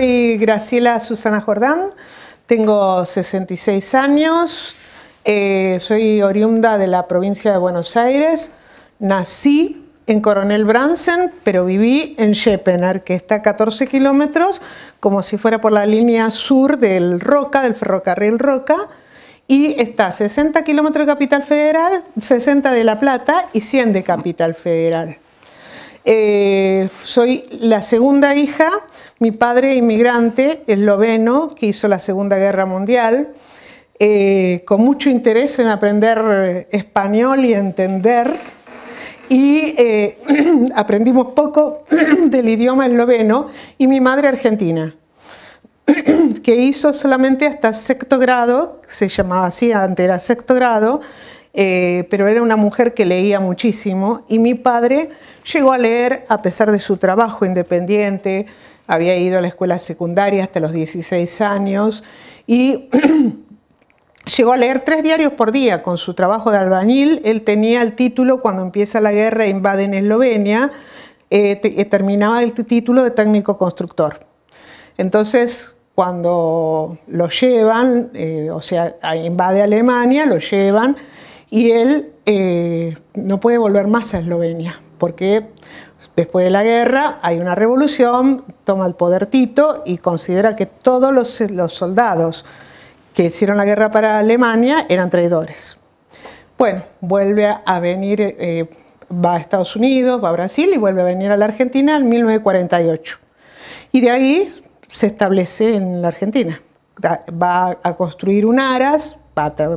soy Graciela Susana Jordán, tengo 66 años, eh, soy oriunda de la provincia de Buenos Aires, nací en Coronel Bransen, pero viví en Shepenar, que está a 14 kilómetros, como si fuera por la línea sur del Roca, del ferrocarril Roca, y está a 60 kilómetros de Capital Federal, 60 de La Plata y 100 de Capital Federal. Eh, soy la segunda hija, mi padre inmigrante esloveno que hizo la Segunda Guerra Mundial, eh, con mucho interés en aprender español y entender. Y eh, aprendimos poco del idioma esloveno y mi madre argentina que hizo solamente hasta sexto grado, se llamaba así, antes era sexto grado, eh, pero era una mujer que leía muchísimo y mi padre llegó a leer a pesar de su trabajo independiente, había ido a la escuela secundaria hasta los 16 años y llegó a leer tres diarios por día con su trabajo de albañil. Él tenía el título cuando empieza la guerra e invade en Eslovenia, eh, eh, terminaba el título de técnico constructor. Entonces, cuando lo llevan, eh, o sea, invade Alemania, lo llevan y él eh, no puede volver más a Eslovenia, porque después de la guerra hay una revolución, toma el poder Tito y considera que todos los, soldados que hicieron la guerra para Alemania eran traidores. Bueno, vuelve a venir, eh, va a Estados Unidos, va a Brasil y vuelve a venir a la Argentina en 1948. Y de ahí se establece en la Argentina. Va a construir un Aras,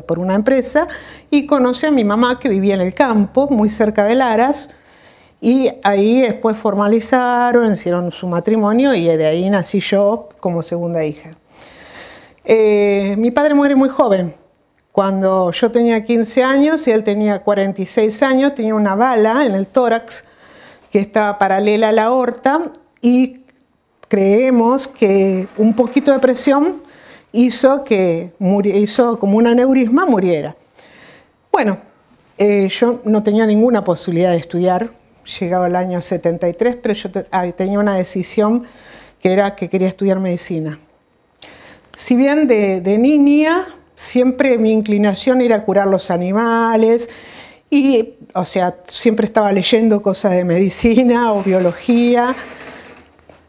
por una empresa y conoce a mi mamá que vivía en el campo, muy cerca de Laras, y ahí después formalizaron, hicieron su matrimonio y de ahí nací yo como segunda hija. Eh, mi padre muere muy joven. Cuando yo tenía 15 años y él tenía 46 años, tenía una bala en el tórax que estaba paralela a la aorta y creemos que un poquito de presión hizo que hizo como un aneurisma muriera. Bueno, eh, yo no tenía ninguna posibilidad de estudiar, llegaba el año 73, pero yo tenía una decisión que era que quería estudiar medicina. Si bien de, de niña siempre mi inclinación era curar los animales y, o sea, siempre estaba leyendo cosas de medicina o biología,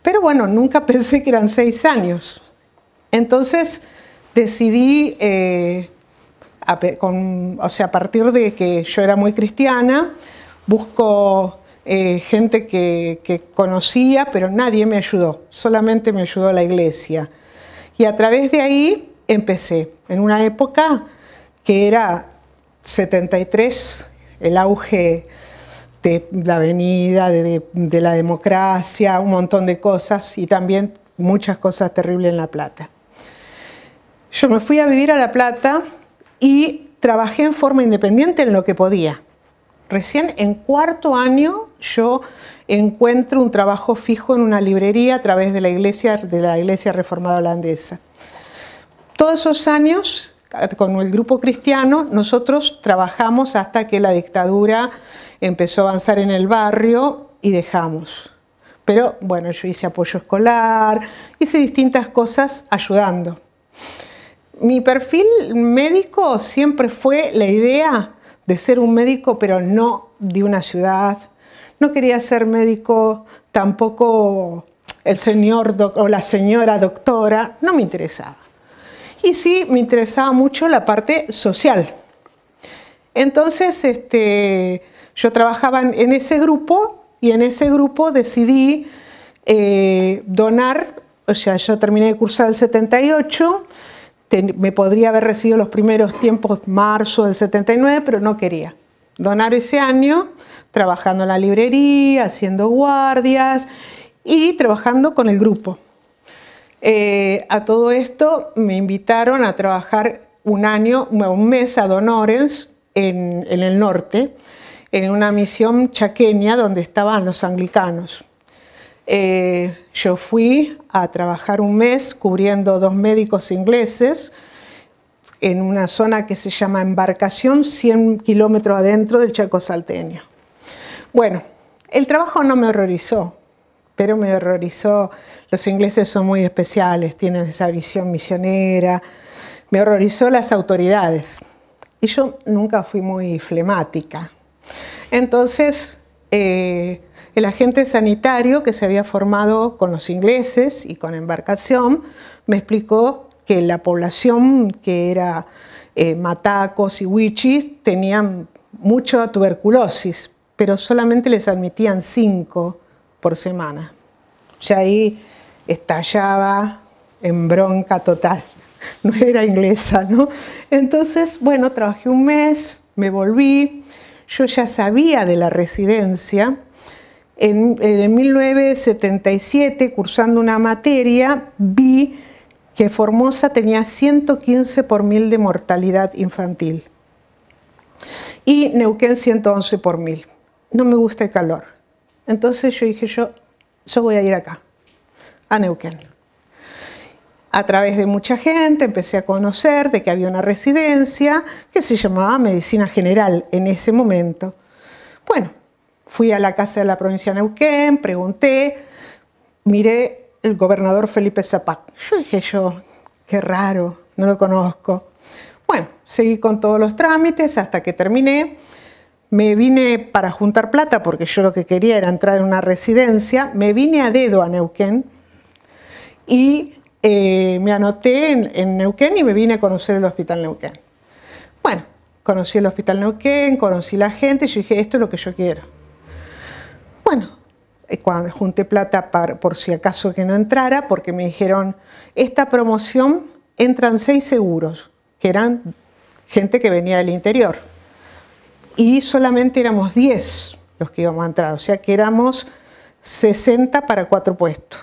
pero bueno, nunca pensé que eran seis años. Entonces decidí, eh, a, o sea, a partir de que yo era muy cristiana, busco eh, gente que, conocía, pero nadie me ayudó, solamente me ayudó la iglesia. Y a través de ahí empecé, en una época que era 73, el auge de la avenida, de la democracia, un montón de cosas y también muchas cosas terribles en La Plata. Yo me fui a vivir a La Plata y trabajé en forma independiente en lo que podía. Recién en cuarto año yo encuentro un trabajo fijo en una librería a través de la iglesia, de la iglesia reformada holandesa. Todos esos años, con el grupo cristiano, nosotros trabajamos hasta que la dictadura empezó a avanzar en el barrio y dejamos. Pero bueno, yo hice apoyo escolar, hice distintas cosas ayudando mi perfil médico siempre fue la idea de ser un médico, pero no de una ciudad. No quería ser médico tampoco el señor o la señora doctora, no me interesaba. Y sí, me interesaba mucho la parte social. Entonces, este, yo trabajaba en ese grupo y en ese grupo decidí eh, donar, o sea, yo terminé de cursar el 78 me podría haber recibido los primeros tiempos marzo del 79, pero no quería. Donar ese año trabajando en la librería, haciendo guardias y trabajando con el grupo. Eh, a todo esto me invitaron a trabajar un año, un mes a Donores en, en el norte, en una misión chaqueña donde estaban los anglicanos. Eh, yo fui a trabajar un mes cubriendo dos médicos ingleses en una zona que se llama Embarcación, 100 kilómetros adentro del Chaco Salteño. Bueno, el trabajo no me horrorizó, pero me horrorizó. Los ingleses son muy especiales, tienen esa visión misionera. Me horrorizó las autoridades. Y yo nunca fui muy flemática. Entonces, eh, el agente sanitario que se había formado con los ingleses y con embarcación me explicó que la población que era eh, matacos y wichis tenían mucha tuberculosis, pero solamente les admitían cinco por semana. Ya ahí estallaba en bronca total. No era inglesa, ¿no? Entonces, bueno, trabajé un mes, me volví. Yo ya sabía de la residencia en, 1977, cursando una materia, vi que Formosa tenía 115 por mil de mortalidad infantil y Neuquén 111 por mil. No me gusta el calor. Entonces yo dije, yo, yo voy a ir acá, a Neuquén. A través de mucha gente empecé a conocer de que había una residencia que se llamaba Medicina General en ese momento. Bueno, Fui a la Casa de la Provincia de Neuquén, pregunté, miré el gobernador Felipe Zapac. Yo dije yo, qué raro, no lo conozco. Bueno, seguí con todos los trámites hasta que terminé. Me vine para juntar plata porque yo lo que quería era entrar en una residencia. Me vine a dedo a Neuquén y eh, me anoté en, en, Neuquén y me vine a conocer el Hospital Neuquén. Bueno, conocí el Hospital Neuquén, conocí la gente y yo dije, esto es lo que yo quiero. Bueno, eh, cuando junté plata para, por si acaso que no entrara, porque me dijeron, esta promoción entran seis seguros, que eran gente que venía del interior. Y solamente éramos 10 los que íbamos a entrar, o sea que éramos 60 para cuatro puestos.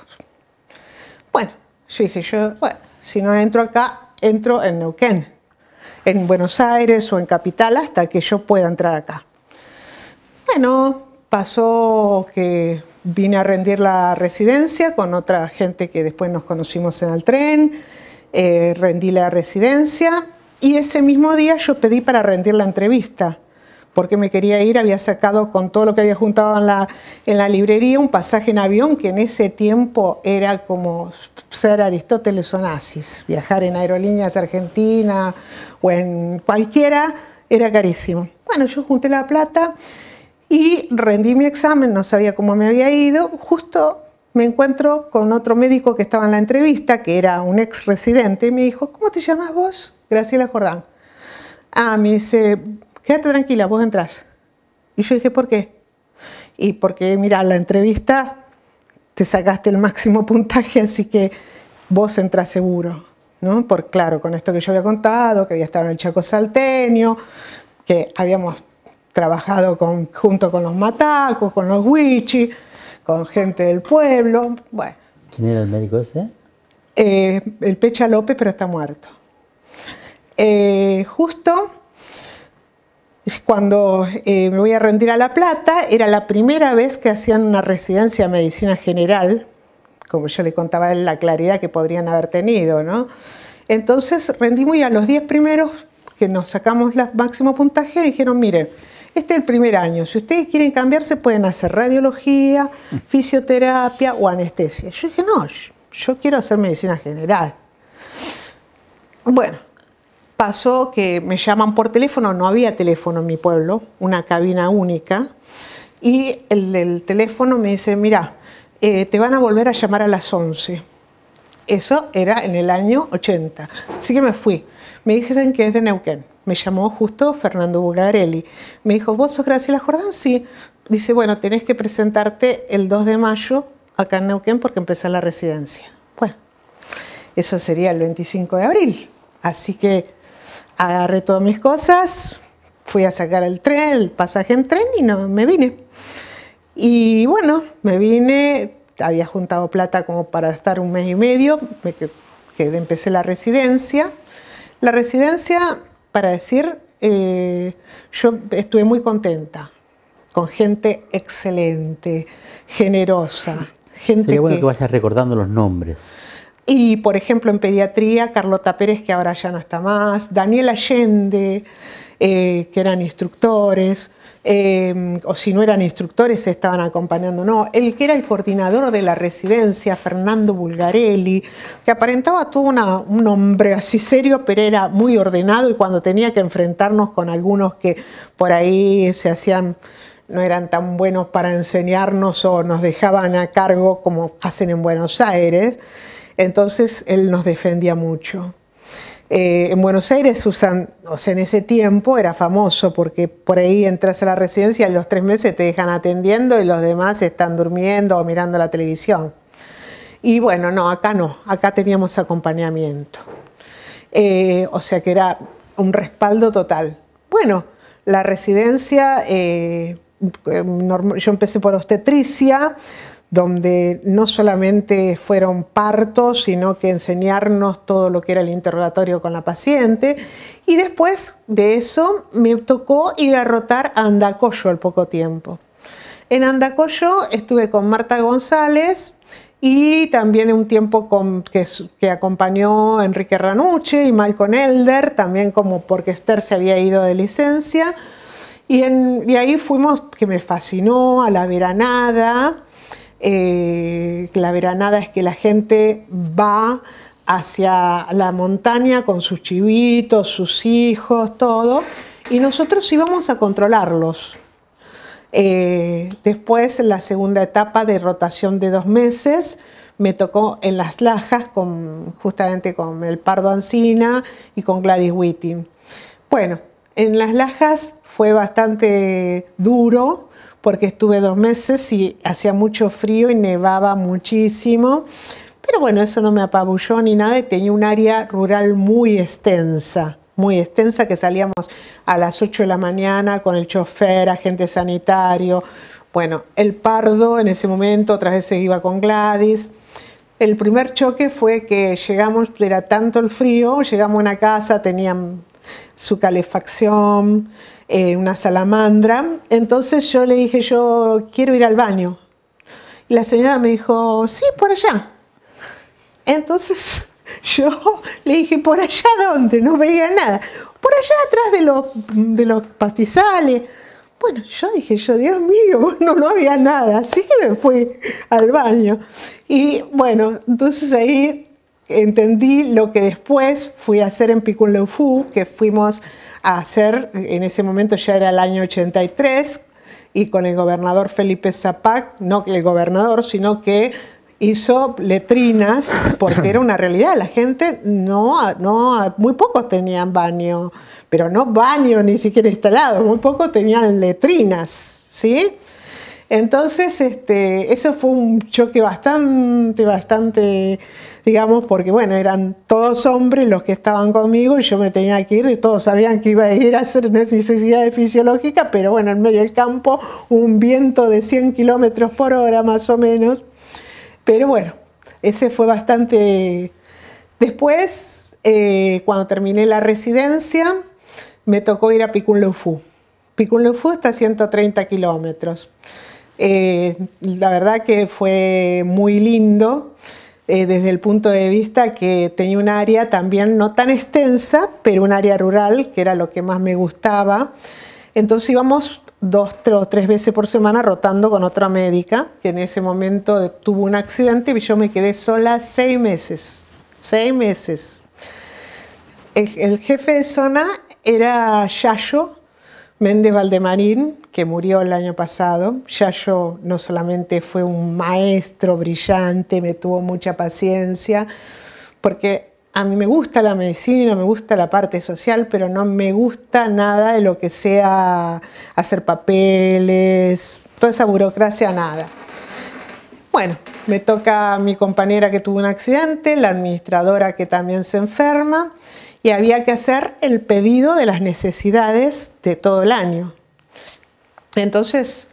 Bueno, yo dije, yo, bueno, si no entro acá, entro en Neuquén, en Buenos Aires o en Capital, hasta que yo pueda entrar acá. Bueno, pasó que vine a rendir la residencia con otra gente que después nos conocimos en el tren, eh, rendí la residencia y ese mismo día yo pedí para rendir la entrevista porque me quería ir, había sacado con todo lo que había juntado en la, en la librería un pasaje en avión que en ese tiempo era como ser Aristóteles o nazis, viajar en aerolíneas Argentina o en cualquiera era carísimo. Bueno, yo junté la plata y rendí mi examen, no sabía cómo me había ido, justo me encuentro con otro médico que estaba en la entrevista, que era un ex residente, y me dijo, ¿cómo te llamas vos? Graciela Jordán. Ah, me dice, quédate tranquila, vos entrás. Y yo dije, ¿por qué? Y porque, mira, la entrevista te sacaste el máximo puntaje, así que vos entras seguro. ¿no? Por claro, con esto que yo había contado, que había estado en el Chaco Salteño, que habíamos trabajado junto con los matacos, con los wichis, con gente del pueblo. ¿Quién era el médico ese? Eh, el Pecha López, pero está muerto. Eh, justo cuando eh, me voy a rendir a La Plata, era la primera vez que hacían una residencia de medicina general, como yo le contaba la claridad que podrían haber tenido, ¿no? Entonces rendimos y a los 10 primeros que nos sacamos el máximo puntaje dijeron, miren, este es el primer año. Si ustedes quieren cambiarse, pueden hacer radiología, fisioterapia o anestesia. Yo dije, no, yo quiero hacer medicina general. Bueno, pasó que me llaman por teléfono, no había teléfono en mi pueblo, una cabina única, y el teléfono me dice, mira, eh, te van a volver a llamar a las 11. Eso era en el año 80. Así que me fui. Me dijeron que es de Neuquén me llamó justo Fernando Bugarelli. Me dijo, ¿vos sos Graciela Jordán? Sí. Dice, bueno, tenés que presentarte el 2 de mayo acá en Neuquén porque empieza la residencia. Bueno, eso sería el 25 de abril. Así que agarré todas mis cosas, fui a sacar el tren, el pasaje en tren y no, me vine. Y bueno, me vine, había juntado plata como para estar un mes y medio, empecé la residencia. La residencia para decir, eh, yo estuve muy contenta con gente excelente, generosa. Gente Sería bueno que, vayas recordando los nombres. Y, por ejemplo, en pediatría, Carlota Pérez, que ahora ya no está más, Daniel Allende, eh, que eran instructores, Em, o si no eran instructores, se estaban acompañando, no, el que era el coordinador de la residencia, Fernando Bulgarelli, que aparentaba todo un hombre así serio, pero era muy ordenado y cuando tenía que enfrentarnos con algunos que por ahí se hacían no eran tan buenos para enseñarnos o nos dejaban a cargo como hacen en Buenos Aires, entonces él nos defendía mucho. Eh, en Buenos Aires, usan, o sea, en ese tiempo era famoso porque por ahí entras a la residencia y los tres meses te dejan atendiendo y los demás están durmiendo o mirando la televisión. Y bueno, no, acá no, acá teníamos acompañamiento. Eh, o sea que era un respaldo total. Bueno, la residencia, eh, yo empecé por obstetricia, donde no solamente fueron partos, sino que enseñarnos todo lo que era el interrogatorio con la paciente. Y después de eso me tocó ir a rotar a Andacollo al poco tiempo. En Andacollo estuve con Marta González y también un tiempo que, acompañó Enrique Ranuche y Malcolm Elder, también como porque Esther se había ido de licencia. Y, y ahí fuimos, que me fascinó, a la veranada eh, la veranada es que la gente va hacia la montaña con sus chivitos, sus hijos, todo, y nosotros íbamos a controlarlos. después eh, después, la segunda etapa de rotación de dos meses, me tocó en las lajas, con, justamente con el Pardo Ancina y con Gladys Whitting. Bueno, en las lajas fue bastante duro porque estuve dos meses y hacía mucho frío y nevaba muchísimo. Pero bueno, eso no me apabulló ni nada tenía un área rural muy extensa, muy extensa que salíamos a las 8 de la mañana con el chofer, agente sanitario. Bueno, el pardo en ese momento, otra vez seguía iba con Gladys. El primer choque fue que llegamos, era tanto el frío, llegamos a una casa, tenían su calefacción, eh, una salamandra. Entonces yo le dije, yo quiero ir al baño. Y la señora me dijo, sí, por allá. Entonces yo le dije, ¿por allá dónde? No veía nada. Por allá atrás de los, de los pastizales. Bueno, yo dije, yo, Dios mío, no, no había nada, así que me fui al baño. Y bueno, entonces ahí entendí lo que después fui a hacer en Leufú, que fuimos a hacer, en ese momento ya era el año 83, y con el gobernador Felipe Zapac, no el gobernador, sino que hizo letrinas, porque era una realidad, la gente no, no, muy pocos tenían baño, pero no baño ni siquiera instalado, muy pocos tenían letrinas, ¿sí? Entonces, este, eso fue un choque bastante, bastante digamos, porque bueno, eran todos hombres los que estaban conmigo y yo me tenía que ir y todos sabían que iba a ir a hacer necesidades fisiológicas, pero bueno, en medio del campo un viento de 100 kilómetros por hora más o menos. Pero bueno, ese fue bastante... Después, eh, cuando terminé la residencia, me tocó ir a Picunlufú. Picunlufú está a 130 kilómetros. Eh, la verdad que fue muy lindo. Eh, desde el punto de vista que tenía un área también no tan extensa, pero un área rural, que era lo que más me gustaba. Entonces íbamos dos o tres veces por semana rotando con otra médica, que en ese momento tuvo un accidente y yo me quedé sola seis meses. Seis meses. El, el jefe de zona era Yayo Méndez Valdemarín, que murió el año pasado. Ya yo no solamente fue un maestro brillante, me tuvo mucha paciencia, porque a mí me gusta la medicina, me gusta la parte social, pero no me gusta nada de lo que sea hacer papeles, toda esa burocracia, nada. Bueno, me toca a mi compañera que tuvo un accidente, la administradora que también se enferma, y había que hacer el pedido de las necesidades de todo el año. Entonces,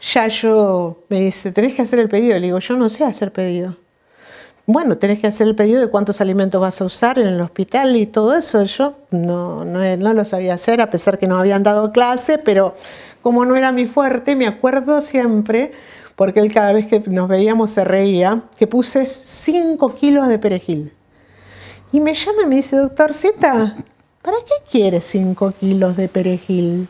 ya yo me dice, tenés que hacer el pedido. Le digo, yo no sé hacer pedido. Bueno, tenés que hacer el pedido de cuántos alimentos vas a usar en el hospital y todo eso. Yo no, no, lo sabía hacer, a pesar que no habían dado clase, pero como no era mi fuerte, me acuerdo siempre, porque él cada vez que nos veíamos se reía, que puse 5 kilos de perejil. Y me llama y me dice, doctor ¿para qué quieres 5 kilos de perejil?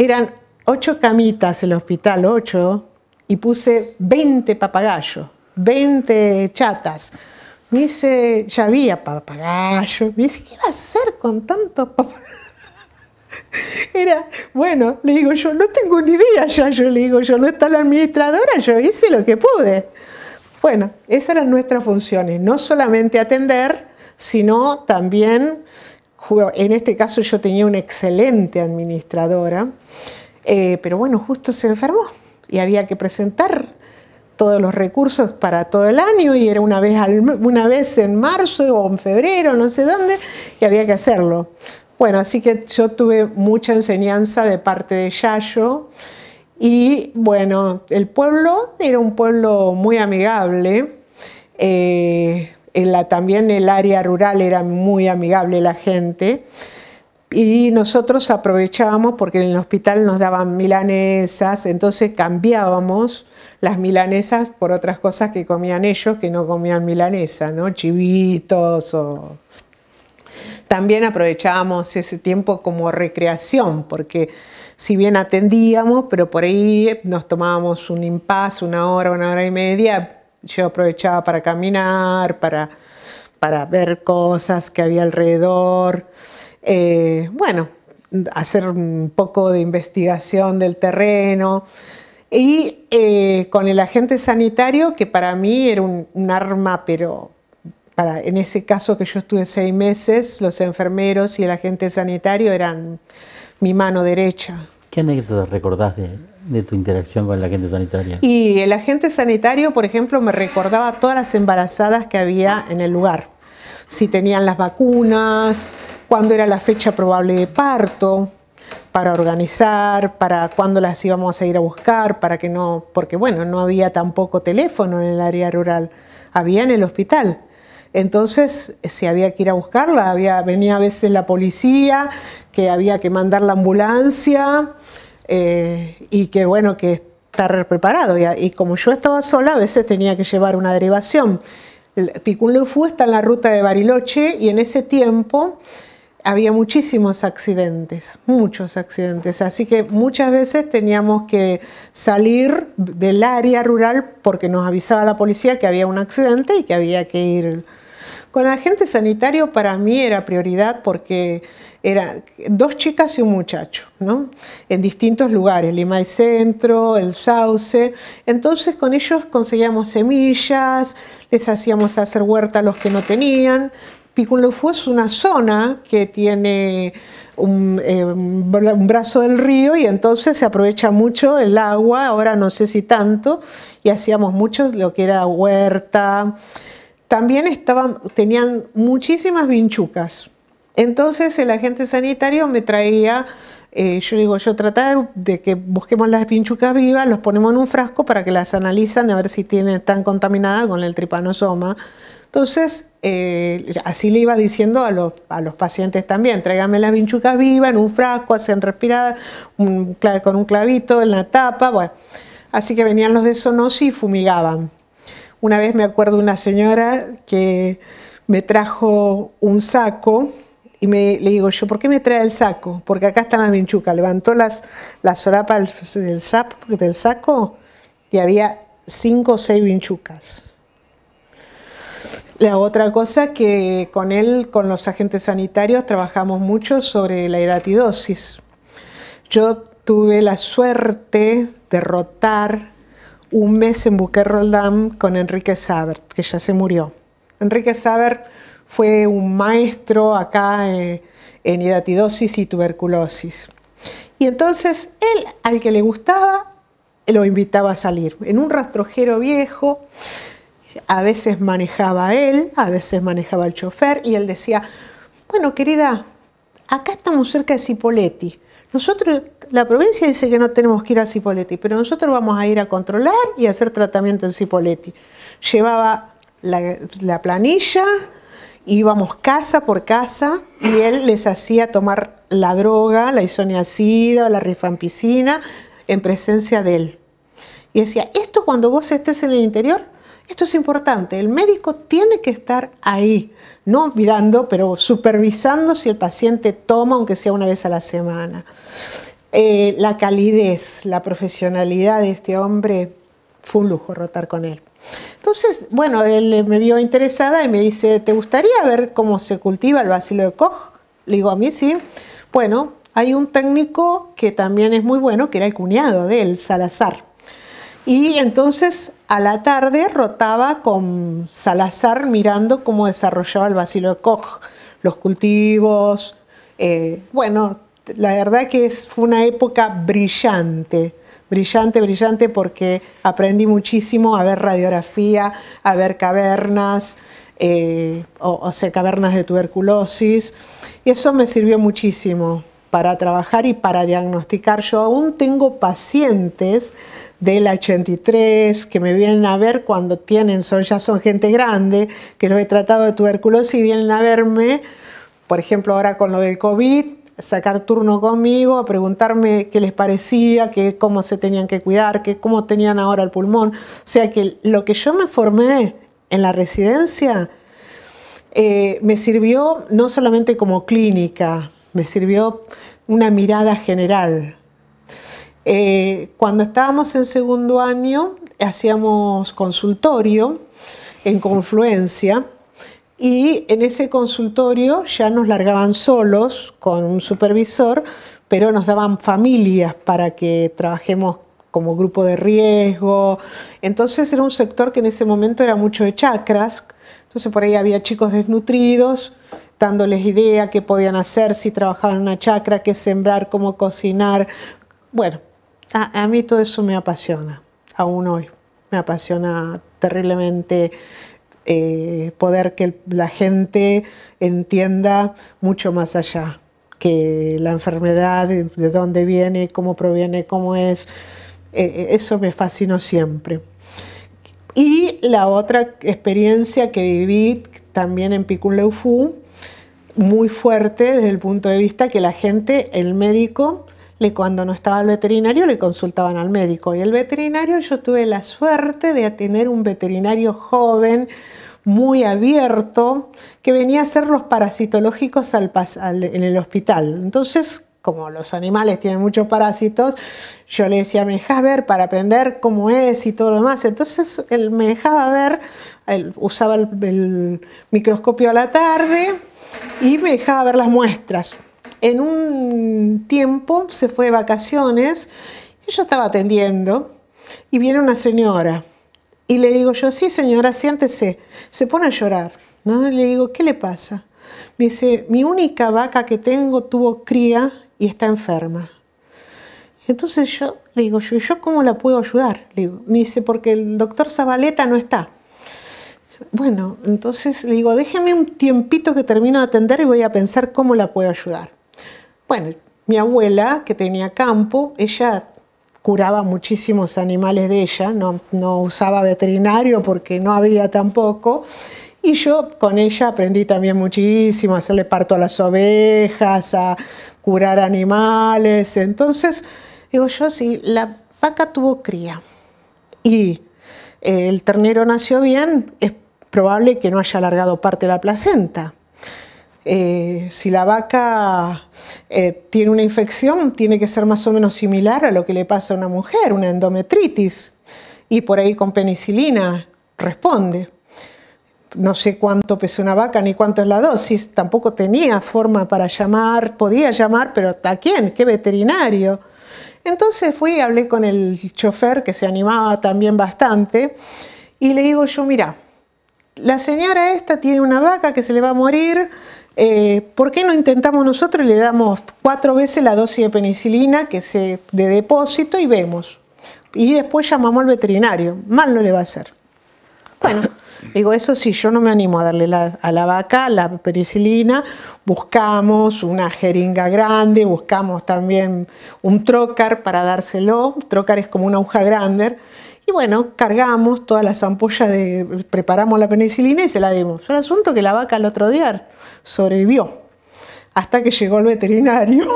Eran ocho camitas en el hospital, ocho, y puse 20 papagayos, 20 chatas. Me dice, ya había papagayos. Me dice, ¿qué iba a hacer con tantos papagayos? Era, bueno, le digo yo, no tengo ni idea ya, yo le digo yo, no está la administradora, yo hice lo que pude. Bueno, esas eran nuestras funciones, no solamente atender, sino también en este caso yo tenía una excelente administradora, eh, pero bueno, justo se enfermó y había que presentar todos los recursos para todo el año y era una vez, una vez en marzo o en febrero, no sé dónde, y había que hacerlo. Bueno, así que yo tuve mucha enseñanza de parte de Yayo y bueno, el pueblo era un pueblo muy amigable. Eh, en también el área rural era muy amigable la gente. Y nosotros aprovechábamos porque en el hospital nos daban milanesas, entonces cambiábamos las milanesas por otras cosas que comían ellos que no comían milanesa, ¿no? Chivitos También aprovechábamos ese tiempo como recreación, porque si bien atendíamos, pero por ahí nos tomábamos un impas, una hora, una hora y media, yo aprovechaba para caminar, para, para ver cosas que había alrededor. Eh, bueno, hacer un poco de investigación del terreno. Y eh, con el agente sanitario, que para mí era un, arma, pero para, en ese caso que yo estuve seis meses, los enfermeros y el agente sanitario eran mi mano derecha. ¿Qué anécdota recordás de de tu interacción con el agente sanitario? Y el agente sanitario, por ejemplo, me recordaba todas las embarazadas que había en el lugar, si tenían las vacunas, cuándo era la fecha probable de parto para organizar, para cuándo las íbamos a ir a buscar, para que no, porque bueno, no había tampoco teléfono en el área rural, había en el hospital. Entonces, si había que ir a buscarla, había, venía a veces la policía, que había que mandar la ambulancia, eh, y que bueno, que estar preparado. Y, como yo estaba sola, a veces tenía que llevar una derivación. Lufú está en la ruta de Bariloche y en ese tiempo había muchísimos accidentes, muchos accidentes. Así que muchas veces teníamos que salir del área rural porque nos avisaba la policía que había un accidente y que había que ir. Con agente sanitario para mí era prioridad porque eran dos chicas y un muchacho, ¿no? En distintos lugares, Lima y Centro, el Sauce. Entonces con ellos conseguíamos semillas, les hacíamos hacer huerta a los que no tenían. Picunlufú es una zona que tiene eh, un, brazo del río y entonces se aprovecha mucho el agua, ahora no sé si tanto, y hacíamos mucho lo que era huerta. También estaban, tenían muchísimas vinchucas, entonces el agente sanitario me traía, eh, yo digo, yo trataba de que busquemos las pinchucas vivas, los ponemos en un frasco para que las analizan a ver si tienen, están contaminadas con el tripanosoma. Entonces, eh, así le iba diciendo a los, pacientes también, tráigame las vinchucas vivas en un frasco, hacen respirada con un clavito en la tapa, bueno. Así que venían los de Sonosi y fumigaban. Una vez me acuerdo una señora que me trajo un saco y le digo yo, ¿por qué me trae el saco? Porque acá están las vinchucas. Levantó las, la solapa del, del saco y había cinco o seis vinchucas. La otra cosa que con él, con los agentes sanitarios, trabajamos mucho sobre la hidatidosis. Yo tuve la suerte de rotar un mes en Buquerroldam con Enrique Saber, que ya se murió. Enrique Saber fue un maestro acá eh, en hidatidosis y tuberculosis. Y entonces él, al que le gustaba, lo invitaba a salir. En un rastrojero viejo, a veces manejaba él, a veces manejaba el chofer, y él decía, bueno, querida, acá estamos cerca de Cipoletti. Nosotros, la provincia dice que no tenemos que ir a Cipoletti, pero nosotros vamos a ir a controlar y hacer tratamiento en Cipoletti. Llevaba la, la planilla, íbamos casa por casa y él les hacía tomar la droga, la isoniazida, la rifampicina, en presencia de él. Y decía, esto cuando vos estés en el interior, esto es importante, el médico tiene que estar ahí, no mirando, pero supervisando si el paciente toma, aunque sea una vez a la semana. Eh, la calidez, la profesionalidad de este hombre, fue un lujo rotar con él. Entonces, bueno, él eh, me vio interesada y me dice, ¿te gustaría ver cómo se cultiva el bacilo de Koch? Le digo, a mí sí. Bueno, hay un técnico que también es muy bueno, que era el cuñado de él, Salazar. Y entonces a la tarde rotaba con Salazar mirando cómo desarrollaba el bacilo de Koch, los cultivos. Eh, bueno, la verdad que fue una época brillante brillante, brillante, porque aprendí muchísimo a ver radiografía, a ver cavernas, eh, o, sea, cavernas de tuberculosis, y eso me sirvió muchísimo para trabajar y para diagnosticar. Yo aún tengo pacientes del 83 que me vienen a ver cuando tienen, son, ya son gente grande, que los he tratado de tuberculosis y vienen a verme, por ejemplo, ahora con lo del COVID, sacar turno conmigo, a preguntarme qué les parecía, que cómo se tenían que cuidar, que cómo tenían ahora el pulmón. O sea que lo que yo me formé en la residencia eh, me sirvió no solamente como clínica, me sirvió una mirada general. Eh, cuando estábamos en segundo año hacíamos consultorio en confluencia y en ese consultorio ya nos largaban solos con un supervisor, pero nos daban familias para que trabajemos como grupo de riesgo. Entonces era un sector que en ese momento era mucho de chakras, entonces por ahí había chicos desnutridos dándoles idea qué podían hacer si trabajaban en una chacra, qué sembrar, cómo cocinar. Bueno, a, a mí todo eso me apasiona, aún hoy. Me apasiona terriblemente eh, poder que la gente entienda mucho más allá que la enfermedad, de dónde viene, cómo proviene, cómo es. Eh, eh, eso me fascinó siempre. Y la otra experiencia que viví también en Piculeufu, muy fuerte desde el punto de vista que la gente, el médico, le, cuando no estaba el veterinario le consultaban al médico. Y el veterinario, yo tuve la suerte de tener un veterinario joven, muy abierto que venía a hacer los parasitológicos en el hospital. Entonces, como los animales tienen muchos parásitos, yo le decía, me dejás ver para aprender cómo es y todo lo demás. Entonces él me dejaba ver, usaba el, microscopio a la tarde y me dejaba ver las muestras. En un tiempo se fue de vacaciones yo estaba atendiendo y viene una señora y le digo yo, sí señora, siéntese. Se pone a llorar, ¿no? Le digo, ¿qué le pasa? Me dice, mi única vaca que tengo tuvo cría y está enferma. Entonces yo le digo, yo, ¿yo cómo la puedo ayudar? Le digo, me dice, porque el doctor Zabaleta no está. Bueno, entonces le digo, déjeme un tiempito que termino de atender y voy a pensar cómo la puedo ayudar. Bueno, mi abuela, que tenía campo, ella curaba muchísimos animales de ella, no, usaba veterinario porque no había tampoco. Y yo con ella aprendí también muchísimo, a hacerle parto a las ovejas, a curar animales. Entonces, digo yo, si la vaca tuvo cría y eh, el ternero nació bien, es probable que no haya alargado parte de la placenta. Eh, si la vaca eh, tiene una infección, tiene que ser más o menos similar a lo que le pasa a una mujer, una endometritis, y por ahí con penicilina responde. No sé cuánto pesó una vaca ni cuánto es la dosis, tampoco tenía forma para llamar, podía llamar, pero ¿a quién? ¿Qué veterinario? Entonces fui y hablé con el chofer que se animaba también bastante y le digo yo, mira, la señora esta tiene una vaca que se le va a morir, eh, ¿Por qué no intentamos nosotros y le damos cuatro veces la dosis de penicilina que se, de depósito y vemos? Y después llamamos al veterinario. Mal no le va a hacer. Bueno, digo, eso sí, yo no me animo a darle a la vaca la penicilina. Buscamos una jeringa grande, buscamos también un trocar para dárselo. Trocar es como una aguja grande y bueno, cargamos todas las ampollas de. preparamos la penicilina y se la dimos. El asunto que la vaca el otro día sobrevivió hasta que llegó el veterinario.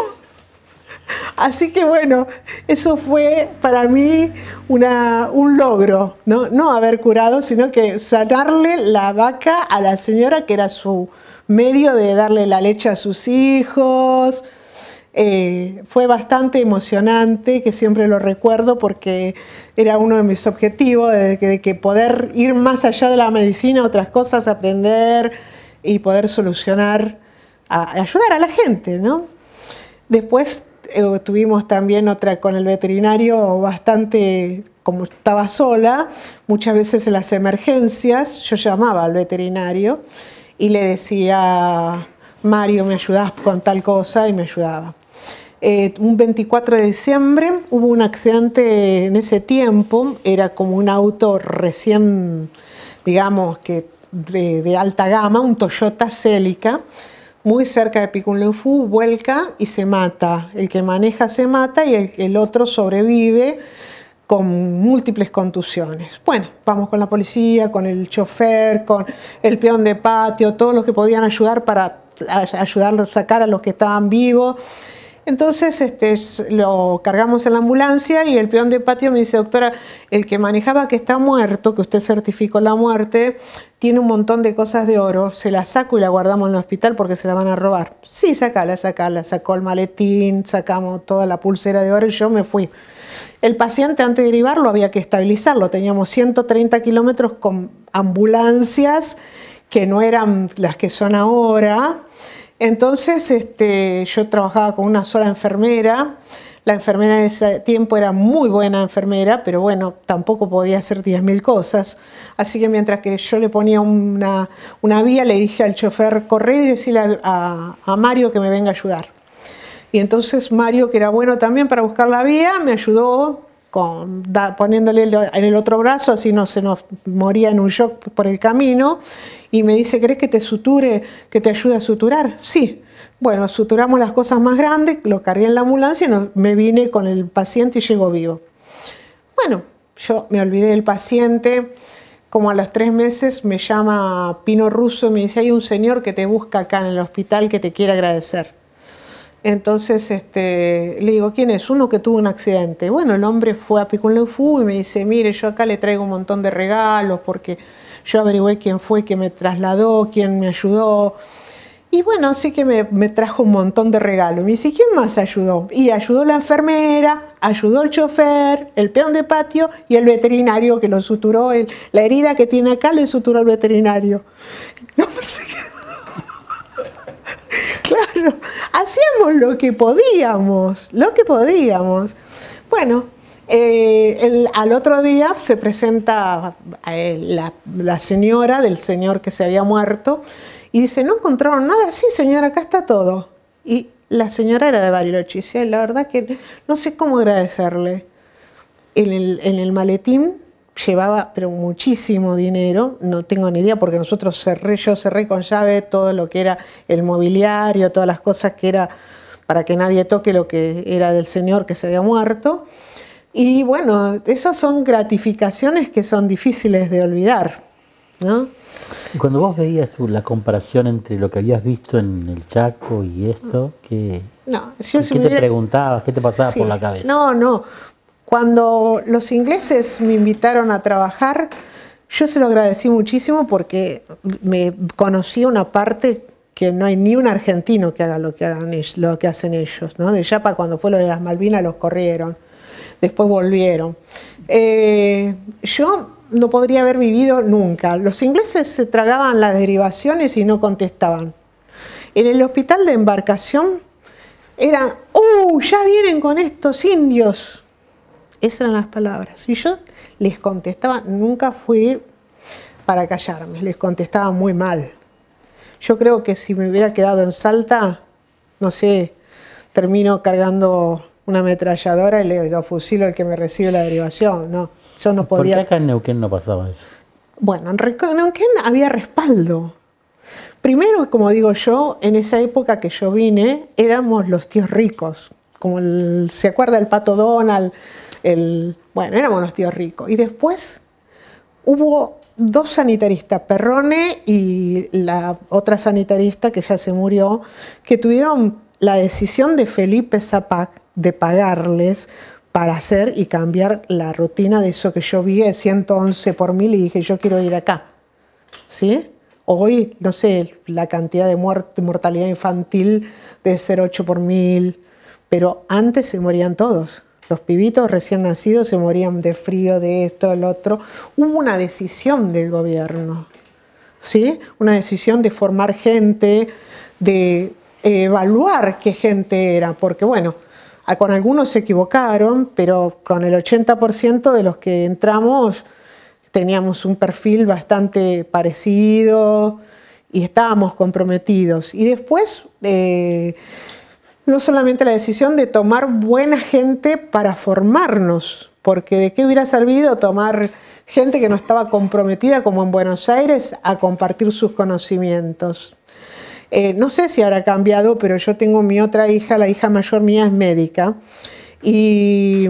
Así que bueno, eso fue para mí un logro, ¿no? no haber curado, sino que sanarle la vaca a la señora que era su medio de darle la leche a sus hijos, eh, fue bastante emocionante, que siempre lo recuerdo porque era uno de mis objetivos, de que, poder ir más allá de la medicina, otras cosas, aprender y poder solucionar, a, ayudar a la gente, ¿no? Después eh, tuvimos también otra con el veterinario bastante, como estaba sola, muchas veces en las emergencias yo llamaba al veterinario y le decía, Mario, me ayudas con tal cosa y me ayudaba. Eh, un 24 de diciembre hubo un accidente en ese tiempo, era como un auto recién, digamos que de, alta gama, un Toyota Celica, muy cerca de Leufú, vuelca y se mata. El que maneja se mata y el, el otro sobrevive con múltiples contusiones. Bueno, vamos con la policía, con el chofer, con el peón de patio, todos los que podían ayudar para ayudar a sacar a los que estaban vivos. Entonces este, lo cargamos en la ambulancia y el peón de patio me dice, doctora, el que manejaba que está muerto, que usted certificó la muerte, tiene un montón de cosas de oro, se las saco y la guardamos en el hospital porque se la van a robar. Sí, sacala, sacala, sacó el maletín, sacamos toda la pulsera de oro y yo me fui. El paciente antes de derivarlo había que estabilizarlo, teníamos 130 kilómetros con ambulancias que no eran las que son ahora, entonces este, yo trabajaba con una sola enfermera. La enfermera de ese tiempo era muy buena enfermera, pero bueno, tampoco podía hacer 10.000 cosas. Así que mientras que yo le ponía una, vía, le dije al chofer, corre y decirle a Mario que me venga a ayudar. Y entonces Mario, que era bueno también para buscar la vía, me ayudó con, poniéndole en el otro brazo, así no se nos moría en un shock por el camino, y me dice, ¿crees que te suture, que te ayude a suturar? Sí. Bueno, suturamos las cosas más grandes, lo cargué en la ambulancia y me vine con el paciente y llegó vivo. Bueno, yo me olvidé del paciente, como a los tres meses me llama Pino Russo y me dice, hay un señor que te busca acá en el hospital que te quiere agradecer. Entonces este, le digo, ¿quién es? Uno que tuvo un accidente. Bueno, el hombre fue a Piculenfú y me dice, mire, yo acá le traigo un montón de regalos porque yo averigüé quién fue que me trasladó, quién me ayudó. Y bueno, sí que me, trajo un montón de regalos. Me dice, ¿quién más ayudó? Y ayudó la enfermera, ayudó el chofer, el peón de patio y el veterinario que lo suturó. la herida que tiene acá le suturó el veterinario. No, sé pues, qué hacíamos lo que podíamos, lo que podíamos. Bueno, eh, al otro día se presenta eh, la, señora del señor que se había muerto y dice, no encontraron nada, sí señora, acá está todo. Y la señora era de Bariloche y la verdad que no sé cómo agradecerle. en el maletín llevaba pero muchísimo dinero, no tengo ni idea porque nosotros cerré, yo cerré con llave todo lo que era el mobiliario, todas las cosas que era para que nadie toque lo que era del señor que se había muerto. Y bueno, esas son gratificaciones que son difíciles de olvidar, ¿no? cuando vos veías la comparación entre lo que habías visto en el Chaco y esto, ¿qué, te preguntabas? ¿Qué te pasaba por la cabeza? No, no, cuando los ingleses me invitaron a trabajar, yo se lo agradecí muchísimo porque me conocí una parte que no hay ni un argentino que haga lo que, hacen ellos. ¿no? De Yapa, cuando fue lo de las Malvinas, los corrieron, después volvieron. Eh, yo no podría haber vivido nunca. Los ingleses se tragaban las derivaciones y no contestaban. En el hospital de embarcación eran, ¡uh! Ya vienen con estos indios esas eran las palabras. Y yo les contestaba, nunca fui para callarme, les contestaba muy mal. Yo creo que si me hubiera quedado en Salta, no sé, termino cargando una ametralladora y le lo fusilo al que me recibe la derivación. No, yo no podía. ¿Por qué acá en Neuquén no pasaba eso? Bueno, en Neuquén había respaldo. Primero, como digo yo, en esa época que yo vine, éramos los tíos ricos. Como se acuerda el pato Donald, el, bueno, éramos unos tíos ricos. Y después hubo dos sanitaristas, Perrone y la otra sanitarista que ya se murió, que tuvieron la decisión de Felipe Zapac de pagarles para hacer y cambiar la rutina de eso que yo vi de 111 por mil y dije, yo quiero ir acá. ¿Sí? Hoy, no sé, la cantidad de muerte, mortalidad infantil de 8 por mil, pero antes se morían todos. Los pibitos recién nacidos se morían de frío, de esto, del otro. Hubo una decisión del gobierno, ¿sí? Una decisión de formar gente, de evaluar qué gente era, porque bueno, con algunos se equivocaron, pero con el 80% de los que entramos teníamos un perfil bastante parecido y estábamos comprometidos. Y después eh, no solamente la decisión de tomar buena gente para formarnos, porque de qué hubiera servido tomar gente que no estaba comprometida como en Buenos Aires a compartir sus conocimientos. Eh, no sé si habrá cambiado, pero yo tengo mi otra hija, la hija mayor mía es médica, y,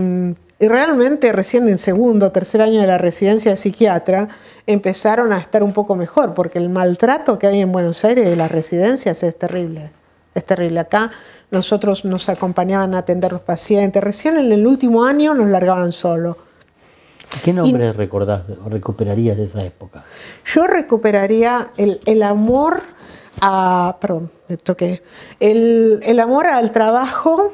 realmente recién en segundo o tercer año de la residencia de psiquiatra empezaron a estar un poco mejor, porque el maltrato que hay en Buenos Aires de las residencias es terrible. Es terrible. Acá nosotros nos acompañaban a atender los pacientes. Recién en el último año nos largaban solo. ¿Qué nombre recuperarías de esa época? Yo recuperaría el, amor a. Perdón, me toqué. El, amor al trabajo.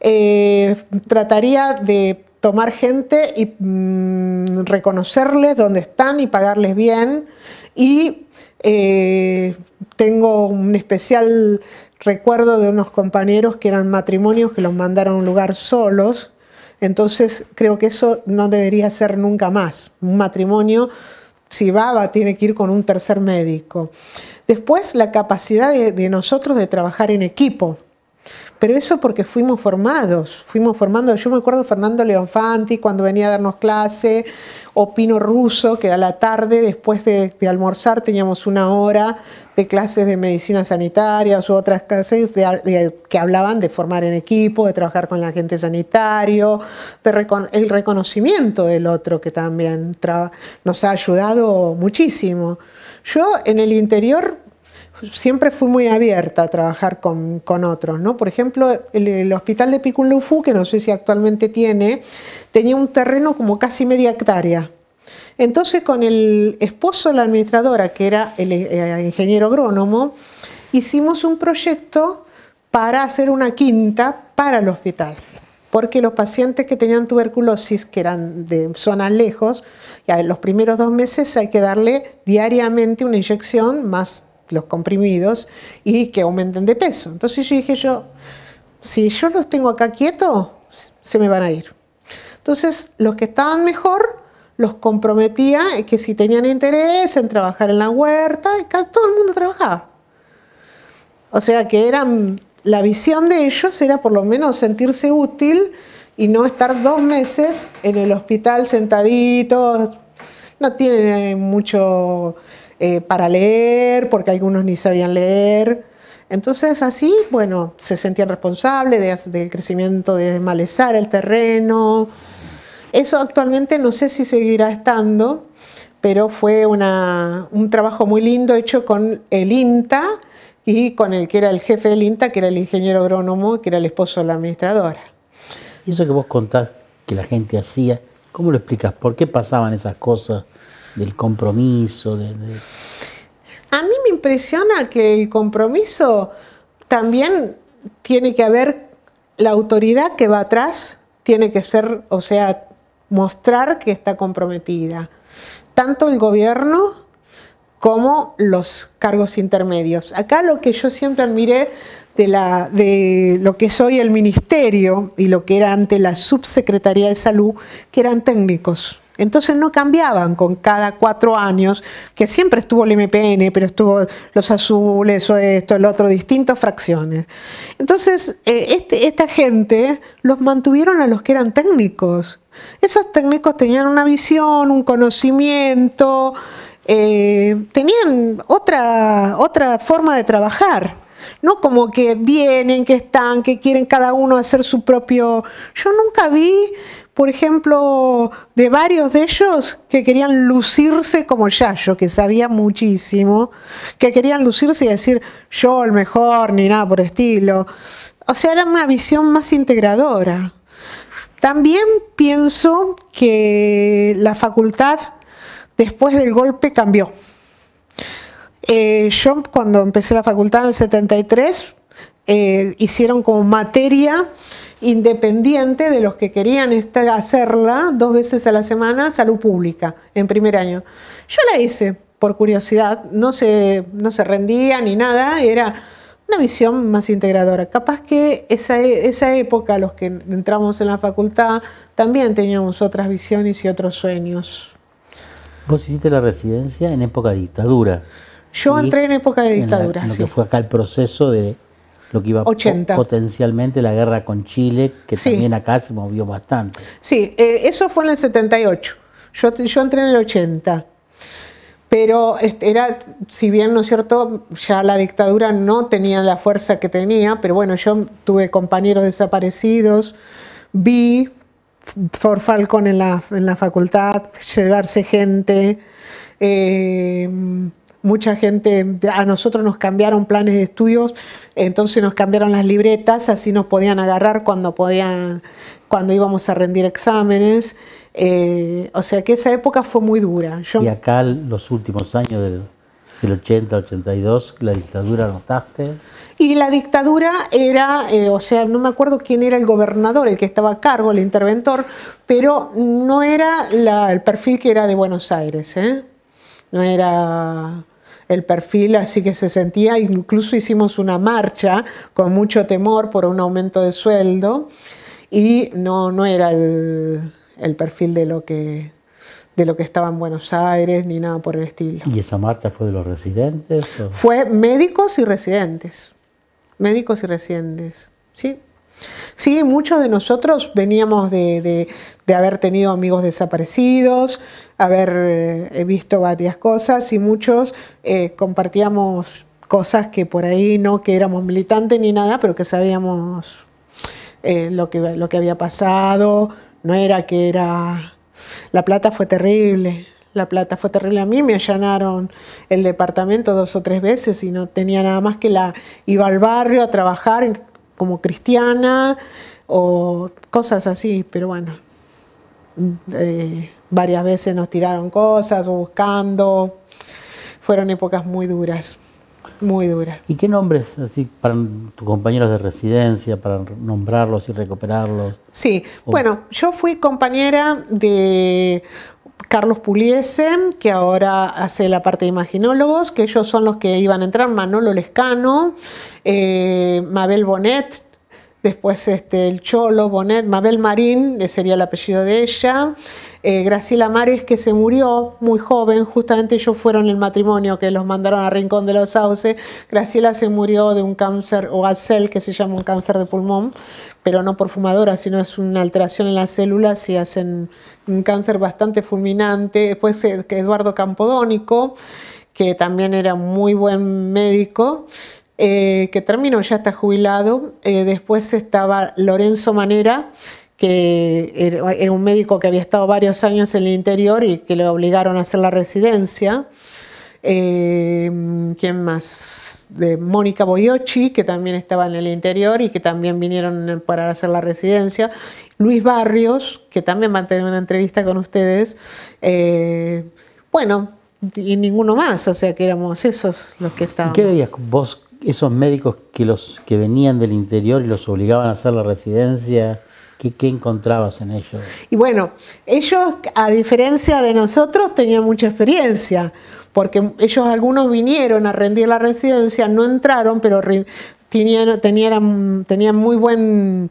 Eh, trataría de tomar gente y mm, reconocerles dónde están y pagarles bien. Y eh, tengo un especial recuerdo de unos compañeros que eran matrimonios que los mandaron a un lugar solos. Entonces creo que eso no debería ser nunca más. Un matrimonio, si va, va tiene que ir con un tercer médico. Después, la capacidad de, de nosotros de trabajar en equipo. Pero eso porque fuimos formados, fuimos formando. Yo me acuerdo Fernando Leonfanti cuando venía a darnos clase, Opino Pino Russo, que a la tarde, después de, almorzar, teníamos una hora de clases de medicina sanitaria o otras clases que hablaban de formar en equipo, de trabajar con la gente sanitario, el reconocimiento del otro, que también nos ha ayudado muchísimo. Yo en el interior siempre fui muy abierta a trabajar con, otros. ¿no? Por ejemplo, el, hospital de Picunlufu, que no sé si actualmente tiene, tenía un terreno como casi media hectárea. Entonces, con el esposo de la administradora, que era el eh, eh, ingeniero agrónomo, hicimos un proyecto para hacer una quinta para el hospital porque los pacientes que tenían tuberculosis, que eran de zonas lejos, ya en los primeros dos meses hay que darle diariamente una inyección más los comprimidos y que aumenten de peso. Entonces yo dije yo, si yo los tengo acá quietos, se me van a ir. Entonces los que estaban mejor los comprometía que si tenían interés en trabajar en la huerta, casi todo el mundo trabajaba. O sea que eran, la visión de ellos era por lo menos sentirse útil y no estar dos meses en el hospital sentaditos, no tienen eh, mucho eh, para leer, porque algunos ni sabían leer. Entonces así, bueno, se sentían responsables del crecimiento de malezar el terreno. Eso actualmente no sé si seguirá estando, pero fue un trabajo muy lindo hecho con el INTA y con el que era el jefe del INTA, que era el ingeniero agrónomo, que era el esposo de la administradora. Y eso que vos contás que la gente hacía, ¿cómo lo explicas? ¿Por qué pasaban esas cosas? del compromiso. De, A mí me impresiona que el compromiso también tiene que haber, la autoridad que va atrás tiene que ser, o sea, mostrar que está comprometida. Tanto el gobierno como los cargos intermedios. Acá lo que yo siempre admiré de, la, de lo que soy el ministerio y lo que era ante la subsecretaría de salud, que eran técnicos. Entonces no cambiaban con cada cuatro años, que siempre estuvo el MPN, pero estuvo los azules o esto, el otro, distintas fracciones. Entonces, eh, este, esta gente los mantuvieron a los que eran técnicos. Esos técnicos tenían una visión, un conocimiento, eh, tenían otra, otra forma de trabajar. ¿no? Como que vienen, que están, que quieren cada uno hacer su propio... Yo nunca vi, por ejemplo, de varios de ellos que querían lucirse como Yayo, que sabía muchísimo, que querían lucirse y decir yo el mejor, ni nada por estilo. O sea, era una visión más integradora. También pienso que la facultad después del golpe cambió. Eh, yo cuando empecé la facultad en el 73, eh, hicieron como materia independiente de los que querían hacerla dos veces a la semana, salud pública, en primer año. Yo la hice por curiosidad, no se, rendía ni nada, era una visión más integradora. Capaz que esa, esa época, los que entramos en la facultad, también teníamos otras visiones y otros sueños. Vos hiciste la residencia en época de dictadura. Yo entré en época de dictadura. que fue acá el proceso de lo que iba 80. potencialmente la guerra con Chile, que también acá se movió bastante. Sí, eh, eso fue en el 78. Yo, yo entré en el 80. Pero este, era, si bien, ¿no es cierto?, ya la dictadura no tenía la fuerza que tenía, pero bueno, yo tuve compañeros desaparecidos, vi for Falcon en la, en la facultad llevarse gente. Eh, mucha gente, a nosotros nos cambiaron planes de estudios, entonces nos cambiaron las libretas, así nos podían agarrar cuando, podían, cuando íbamos a rendir exámenes. Eh, o sea que esa época fue muy dura. y acá los últimos años del 80, 82, la dictadura notaste. Y la dictadura era, eh, o sea, no me acuerdo quién era el gobernador, el que estaba a cargo, el interventor, pero no era el perfil que era de Buenos Aires, ¿eh? No era el perfil, así que se sentía, incluso hicimos una marcha con mucho temor por un aumento de sueldo y no, no era el, perfil de lo que de lo que estaba en Buenos Aires ni nada por el estilo. ¿Y esa marcha fue de los residentes? Fue médicos y residentes. Médicos y residentes, sí. Sí, muchos de nosotros veníamos de, haber tenido amigos desaparecidos, haber eh, visto varias cosas y muchos eh, compartíamos cosas que por ahí no que éramos militantes ni nada, pero que sabíamos eh, lo, que, lo que había pasado, no era que era... La plata fue terrible, la plata fue terrible. A mí me allanaron el departamento dos o tres veces y no tenía nada más que la... Iba al barrio a trabajar como cristiana o cosas así, pero bueno, eh, varias veces nos tiraron cosas o buscando, fueron épocas muy duras, muy duras. ¿Y qué nombres así para tus compañeros de residencia, para nombrarlos y recuperarlos? Sí, bueno, yo fui compañera de Carlos Puliese, que ahora hace la parte de imaginólogos, que ellos son los que iban a entrar, Manolo Lescano, eh, Mabel Bonet, después este, el Cholo Bonet, Mabel Marín, sería el apellido de ella, eh, Graciela Mares, que se murió muy joven, justamente ellos fueron el matrimonio que los mandaron a Rincón de los Sauces, Graciela se murió de un cáncer, o Acel, que se llama un cáncer de pulmón, pero no por fumadora, sino es una alteración en las células y hacen un cáncer bastante fulminante. Después eh, Eduardo Campodónico, que también era muy buen médico, eh, que terminó, ya está jubilado. Eh, después estaba Lorenzo Manera, que era un médico que había estado varios años en el interior y que le obligaron a hacer la residencia. Em, ¿quién más? De Mónica boyochi que también estaba en el interior y que también vinieron para hacer la residencia. Luis Barrios, que también va a tener una entrevista con ustedes. Eh, bueno, y ninguno más, o sea que éramos esos los que estaban. ¿Qué veías vos, esos médicos que, los, que venían del interior y los obligaban a hacer la residencia? ¿Qué, encontrabas en ellos? Y bueno, ellos, a diferencia de nosotros, tenían mucha experiencia porque ellos algunos vinieron a rendir la residencia, no entraron, pero tenían, tenían, muy buen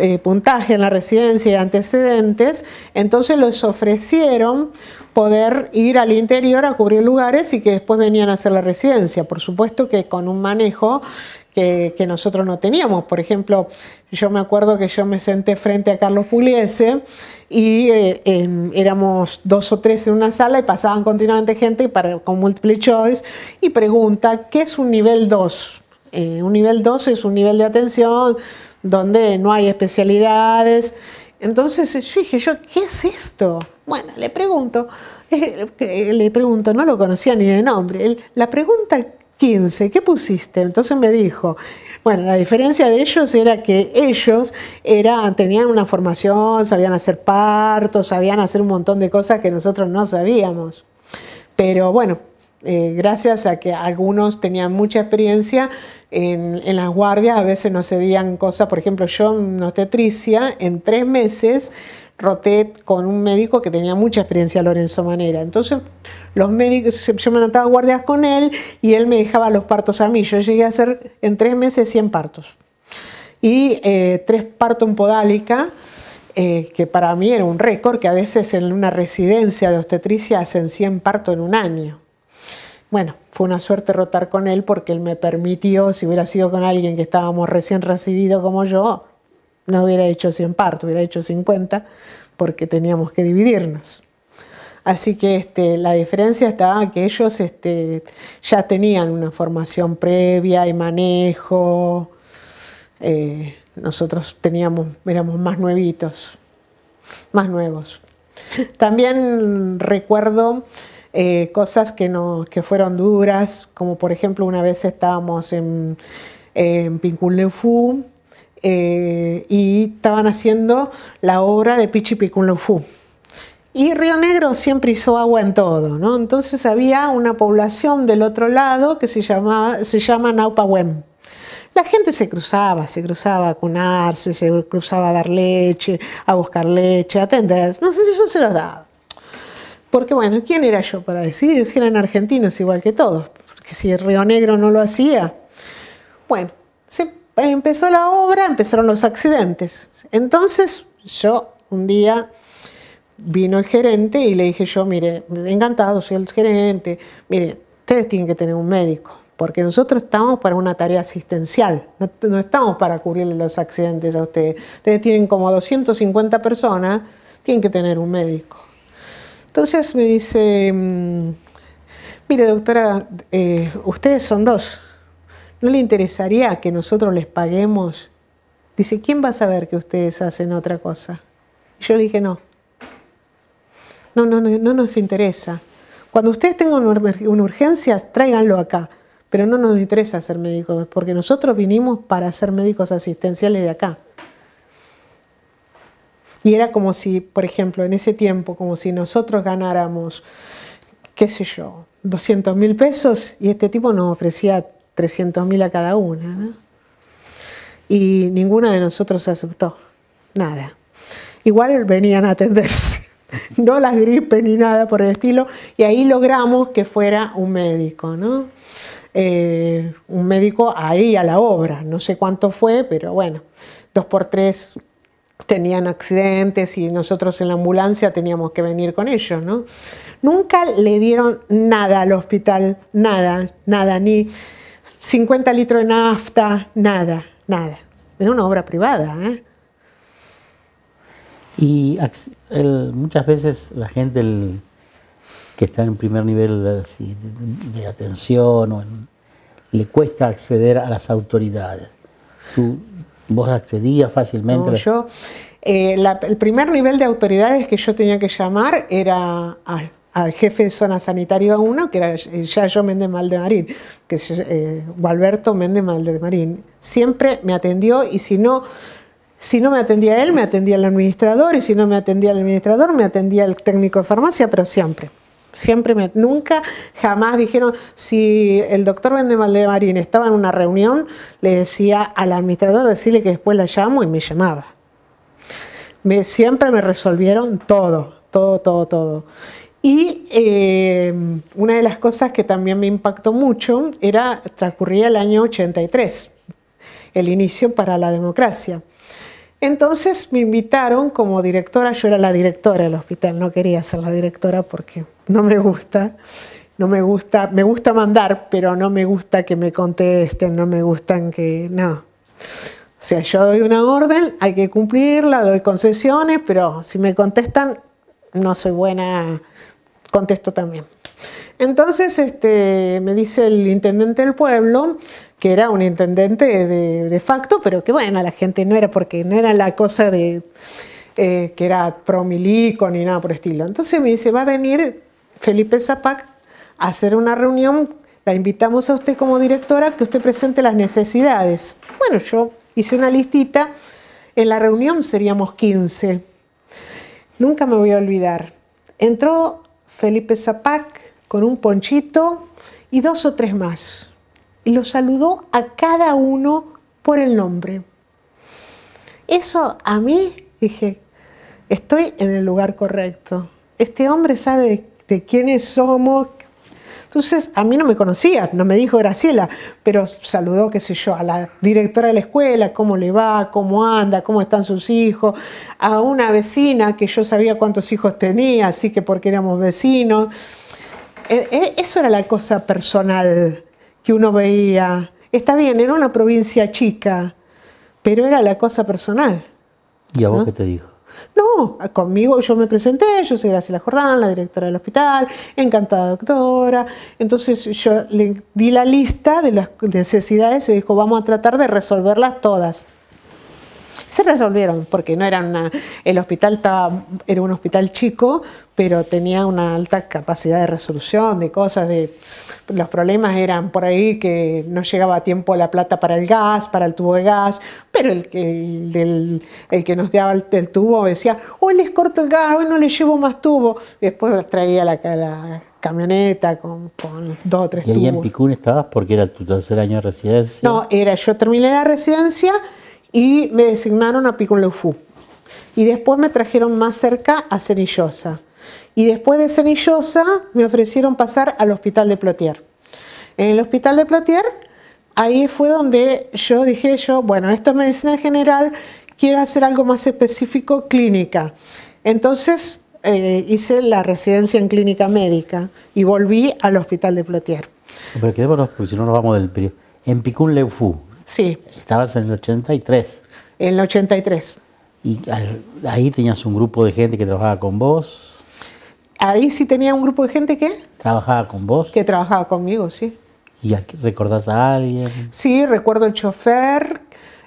eh, puntaje en la residencia y antecedentes, entonces les ofrecieron poder ir al interior a cubrir lugares y que después venían a hacer la residencia. Por supuesto que con un manejo que, nosotros no teníamos. Por ejemplo, yo me acuerdo que yo me senté frente a Carlos Puliese y eh, éramos dos o tres en una sala y pasaban continuamente gente para, con multiple choice y pregunta, ¿qué es un nivel 2? Eh, un nivel 2 es un nivel de atención donde no hay especialidades. Entonces yo dije, yo, ¿qué es esto? Bueno, le pregunto, eh, eh, le pregunto, no lo conocía ni de nombre. La pregunta 15, ¿qué pusiste? Entonces me dijo, bueno, la diferencia de ellos era que ellos tenían una formación, sabían hacer partos, sabían hacer un montón de cosas que nosotros no sabíamos. Pero bueno, eh, gracias a que algunos tenían mucha experiencia en, las guardias, a veces se cedían cosas, por ejemplo, yo en obstetricia, en tres meses roté con un médico que tenía mucha experiencia, Lorenzo Manera. Entonces, los médicos, yo me anotaba guardias con él y él me dejaba los partos a mí. Yo llegué a hacer en tres meses 100 partos y eh, tres partos en podálica. Eh, que para mí era un récord, que a veces en una residencia de obstetricia hacen 100 partos en un año. Bueno, fue una suerte rotar con él porque él me permitió, si hubiera sido con alguien que estábamos recién recibido como yo, no hubiera hecho 100 partos, hubiera hecho 50 porque teníamos que dividirnos. Así que este, la diferencia estaba que ellos este, ya tenían una formación previa y manejo. Eh, nosotros teníamos, éramos más nuevitos, más nuevos. También recuerdo eh, cosas que, no, que fueron duras, como por ejemplo una vez estábamos en, en Pincunleufú eh, y estaban haciendo la obra de Pichi Y Río Negro siempre hizo agua en todo, ¿no? Entonces había una población del otro lado que se, llamaba, se llama Naupahuem. La gente se cruzaba, se cruzaba a cunarse, se cruzaba a dar leche, a buscar leche, a atender. No sé, yo se los daba. Porque bueno, ¿quién era yo para decidir si eran argentinos igual que todos? Porque si Río Negro no lo hacía. Bueno, se empezó la obra, empezaron los accidentes. Entonces yo un día vino el gerente y le dije yo, mire, encantado, soy el gerente, mire, ustedes tienen que tener un médico, porque nosotros estamos para una tarea asistencial, no, no estamos para cubrirle los accidentes a ustedes. Ustedes tienen como 250 personas, tienen que tener un médico. Entonces me dice, mm, mire doctora, eh, ustedes son dos, ¿no le interesaría que nosotros les paguemos? Dice, ¿quién va a saber que ustedes hacen otra cosa? yo le dije, no, no, no, no, no nos interesa. Cuando ustedes tengan una urgencia, tráiganlo acá, pero no nos interesa ser médicos, porque nosotros vinimos para ser médicos asistenciales de acá. Y era como si, por ejemplo, en ese tiempo, como si nosotros ganáramos, qué sé yo, 200 mil pesos y este tipo nos ofrecía 300 mil a cada una. ¿no? Y ninguna de nosotros aceptó, nada. Igual venían a atenderse, no las gripe ni nada por el estilo, y ahí logramos que fuera un médico, ¿no? Eh, un médico ahí a la obra, no sé cuánto fue, pero bueno, dos por tres tenían accidentes y nosotros en la ambulancia teníamos que venir con ellos, ¿no? Nunca le dieron nada al hospital, nada, nada, ni 50 litros de nafta, nada, nada. Era una obra privada, ¿eh? Y muchas veces la gente que está en primer nivel de, atención le cuesta acceder a las autoridades vos accedías fácilmente. yo, eh, el primer nivel de autoridades que yo tenía que llamar era al, jefe de zona sanitaria 1, que era eh, Yayo Méndez Maldemarín, que es eh, Gualberto Méndez Maldemarín. Siempre me atendió y si no, si no me atendía él, me atendía el administrador y si no me atendía el administrador, me atendía el técnico de farmacia, pero siempre. Siempre me, nunca, jamás dijeron, si el doctor Vendemal de Marín estaba en una reunión, le decía al administrador decirle que después la llamo y me llamaba. siempre me resolvieron todo, todo, todo, todo. Y eh, una de las cosas que también me impactó mucho era, transcurría el año 83, el inicio para la democracia. Entonces me invitaron como directora, yo era la directora del hospital, no quería ser la directora porque no me gusta, no me gusta, me gusta mandar, pero no me gusta que me contesten, no me gustan que, no. O sea, yo doy una orden, hay que cumplirla, doy concesiones, pero si me contestan, no soy buena, contesto también. Entonces, este, me dice el intendente del pueblo, que era un intendente de, facto, pero que bueno, la gente no era porque no era la cosa de eh, que era promilico ni nada por el estilo. Entonces me dice, va a venir Felipe Zapac a hacer una reunión, la invitamos a usted como directora, que usted presente las necesidades. Bueno, yo hice una listita, en la reunión seríamos 15. Nunca me voy a olvidar. Entró Felipe Zapac con un ponchito y dos o tres más y lo saludó a cada uno por el nombre. Eso a mí dije, estoy en el lugar correcto. Este hombre sabe de, de quiénes somos. Entonces, a mí no me conocía, no me dijo Graciela, pero saludó, qué sé yo, a la directora de la escuela, cómo le va, cómo anda, cómo están sus hijos, a una vecina que yo sabía cuántos hijos tenía, así que porque éramos vecinos. E, e, eso era la cosa personal que uno veía. Está bien, era una provincia chica, pero era la cosa personal. ¿Y a vos qué te dijo? No, conmigo yo me presenté, yo soy Graciela Jordán, la directora del hospital, encantada doctora. Entonces yo le di la lista de las necesidades y dijo, vamos a tratar de resolverlas todas. Se resolvieron porque no era una, el hospital estaba, era un hospital chico, pero tenía una alta capacidad de resolución de cosas, de los problemas eran por ahí que no llegaba a tiempo la plata para el gas, para el tubo de gas, pero el, que nos daba el, tubo decía, hoy les corto el gas, hoy no les llevo más tubo, y después traía la, camioneta con, dos o tres ¿Y ahí en Picún estabas porque era tu tercer año de residencia? No, era yo terminé la residencia y me designaron a Picún Leufú. Y después me trajeron más cerca a Cenillosa y después de Cenillosa me ofrecieron pasar al hospital de Plotier. En el hospital de Plotier, ahí fue donde yo dije yo, bueno, esto es medicina general, quiero hacer algo más específico, clínica. Entonces eh, hice la residencia en clínica médica y volví al hospital de Plotier. Pero quedémonos, porque si no nos vamos del periodo. En Picún Leufú. Sí. Estabas en el 83. En el 83. ¿Y ahí tenías un grupo de gente que trabajaba con vos? ahí sí tenía un grupo de gente que... Trabajaba con vos. Que trabajaba conmigo, sí. ¿Y recordás a alguien? Sí, recuerdo el chofer,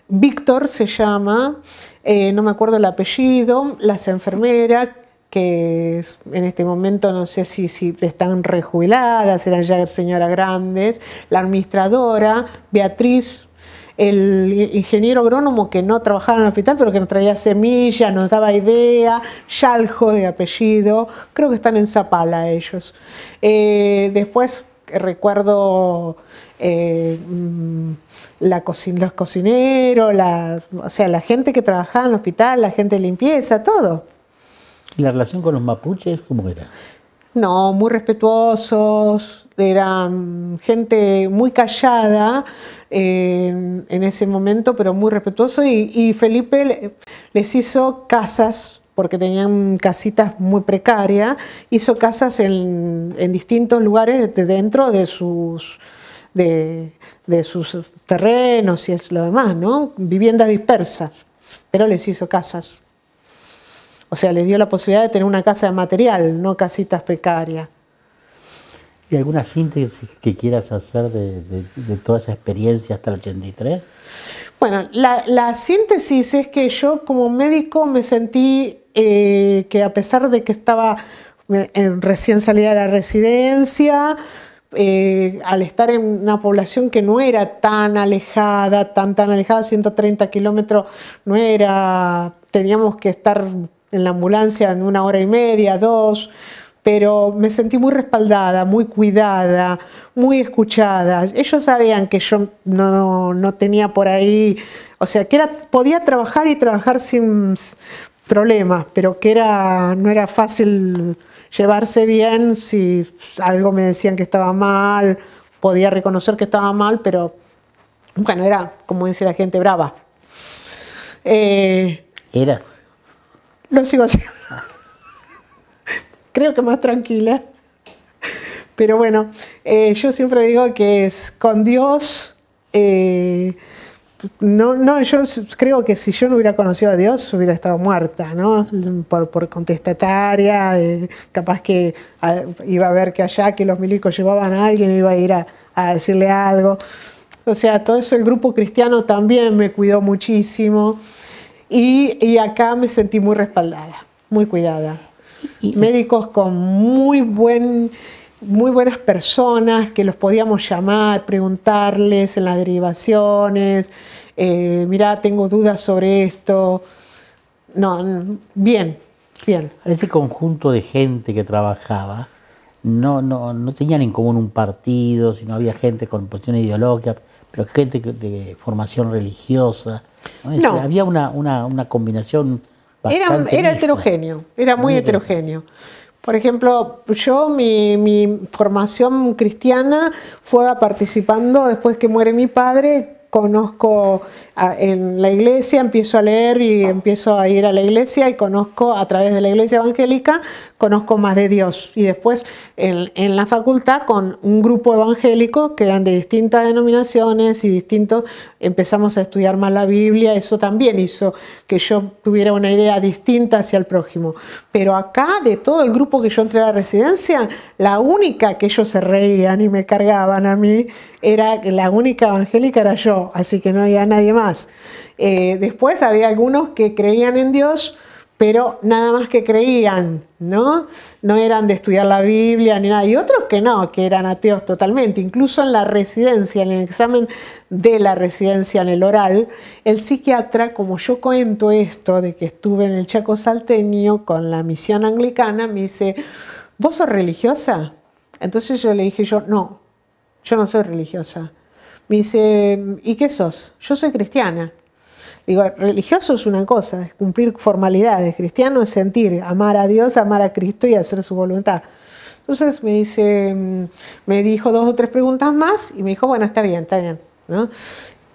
Víctor se llama, eh, no me acuerdo el apellido, las enfermeras, que en este momento no sé si, si están rejubiladas, eran ya señora grandes, la administradora, Beatriz, el ingeniero agrónomo que no trabajaba en el hospital, pero que nos traía semillas, nos daba idea, Yaljo de apellido, creo que están en Zapala ellos. Eh, después recuerdo eh, mm, la los cocineros, la, o sea, la gente que trabajaba en el hospital, la gente de limpieza, todo. ¿Y la relación con los mapuches cómo era? No, muy respetuosos, eran gente muy callada en, ese momento, pero muy respetuoso. Y, Felipe les hizo casas porque tenían casitas muy precarias, hizo casas en, distintos lugares dentro de sus, de, sus terrenos y lo demás, ¿no? Viviendas dispersas, pero les hizo casas. O sea, les dio la posibilidad de tener una casa de material, no casitas precarias. ¿Y alguna síntesis que quieras hacer de, toda esa experiencia hasta el 83? Bueno, la, síntesis es que yo como médico me sentí eh, que a pesar de que estaba eh, recién salida de la residencia, eh, al estar en una población que no era tan alejada, tan tan alejada, 130 kilómetros, no era, teníamos que estar en la ambulancia en una hora y media, dos, pero me sentí muy respaldada, muy cuidada, muy escuchada. Ellos sabían que yo no, tenía por ahí, o sea, que era, podía trabajar y trabajar sin problemas, pero que era, no era fácil llevarse bien si algo me decían que estaba mal, podía reconocer que estaba mal, pero bueno, era, como dice la gente, brava. Eh, era... Lo sigo haciendo. Creo que más tranquila. Pero bueno, eh, yo siempre digo que con Dios. Eh, no, no, yo creo que si yo no hubiera conocido a Dios, hubiera estado muerta, ¿no? Por, contestataria, eh, capaz que ah, iba a ver que allá que los milicos llevaban a alguien, iba a ir a decirle algo. O sea, todo eso el grupo cristiano también me cuidó muchísimo y, acá me sentí muy respaldada, muy cuidada. Y, Médicos con muy buen muy buenas personas que los podíamos llamar, preguntarles en las derivaciones, eh, mirá, tengo dudas sobre esto. No, bien, bien. Ese conjunto de gente que trabajaba no, no, no tenían en común un partido, sino había gente con posiciones ideológicas, pero gente de formación religiosa, había una, una, combinación. Era, era heterogéneo, era muy, heterogéneo. Por ejemplo, yo, mi, mi, formación cristiana fue participando, después que muere mi padre, conozco en la iglesia, empiezo a leer y empiezo a ir a la iglesia y conozco a través de la iglesia evangélica, conozco más de Dios. Y después en, la facultad con un grupo evangélico que eran de distintas denominaciones y distintos, empezamos a estudiar más la Biblia, eso también hizo que yo tuviera una idea distinta hacia el prójimo. Pero acá, de todo el grupo que yo entré a la residencia, la única que ellos se reían y me cargaban a mí, era la única evangélica era yo, así que no había nadie más. Eh, después había algunos que creían en Dios, pero nada más que creían, ¿no? No eran de estudiar la Biblia ni nada. Y otros que no, que eran ateos totalmente. Incluso en la residencia, en el examen de la residencia, en el oral, el psiquiatra, como yo cuento esto de que estuve en el Chaco Salteño con la misión anglicana, me dice, ¿vos sos religiosa? Entonces yo le dije yo, no, yo no soy religiosa. Me dice, ¿y qué sos? Yo soy cristiana. Digo, religioso es una cosa, es cumplir formalidades. Cristiano es sentir, amar a Dios, amar a Cristo y hacer su voluntad. Entonces me dice, mm, me dijo dos o tres preguntas más y me dijo, bueno, está bien, está bien. ¿no?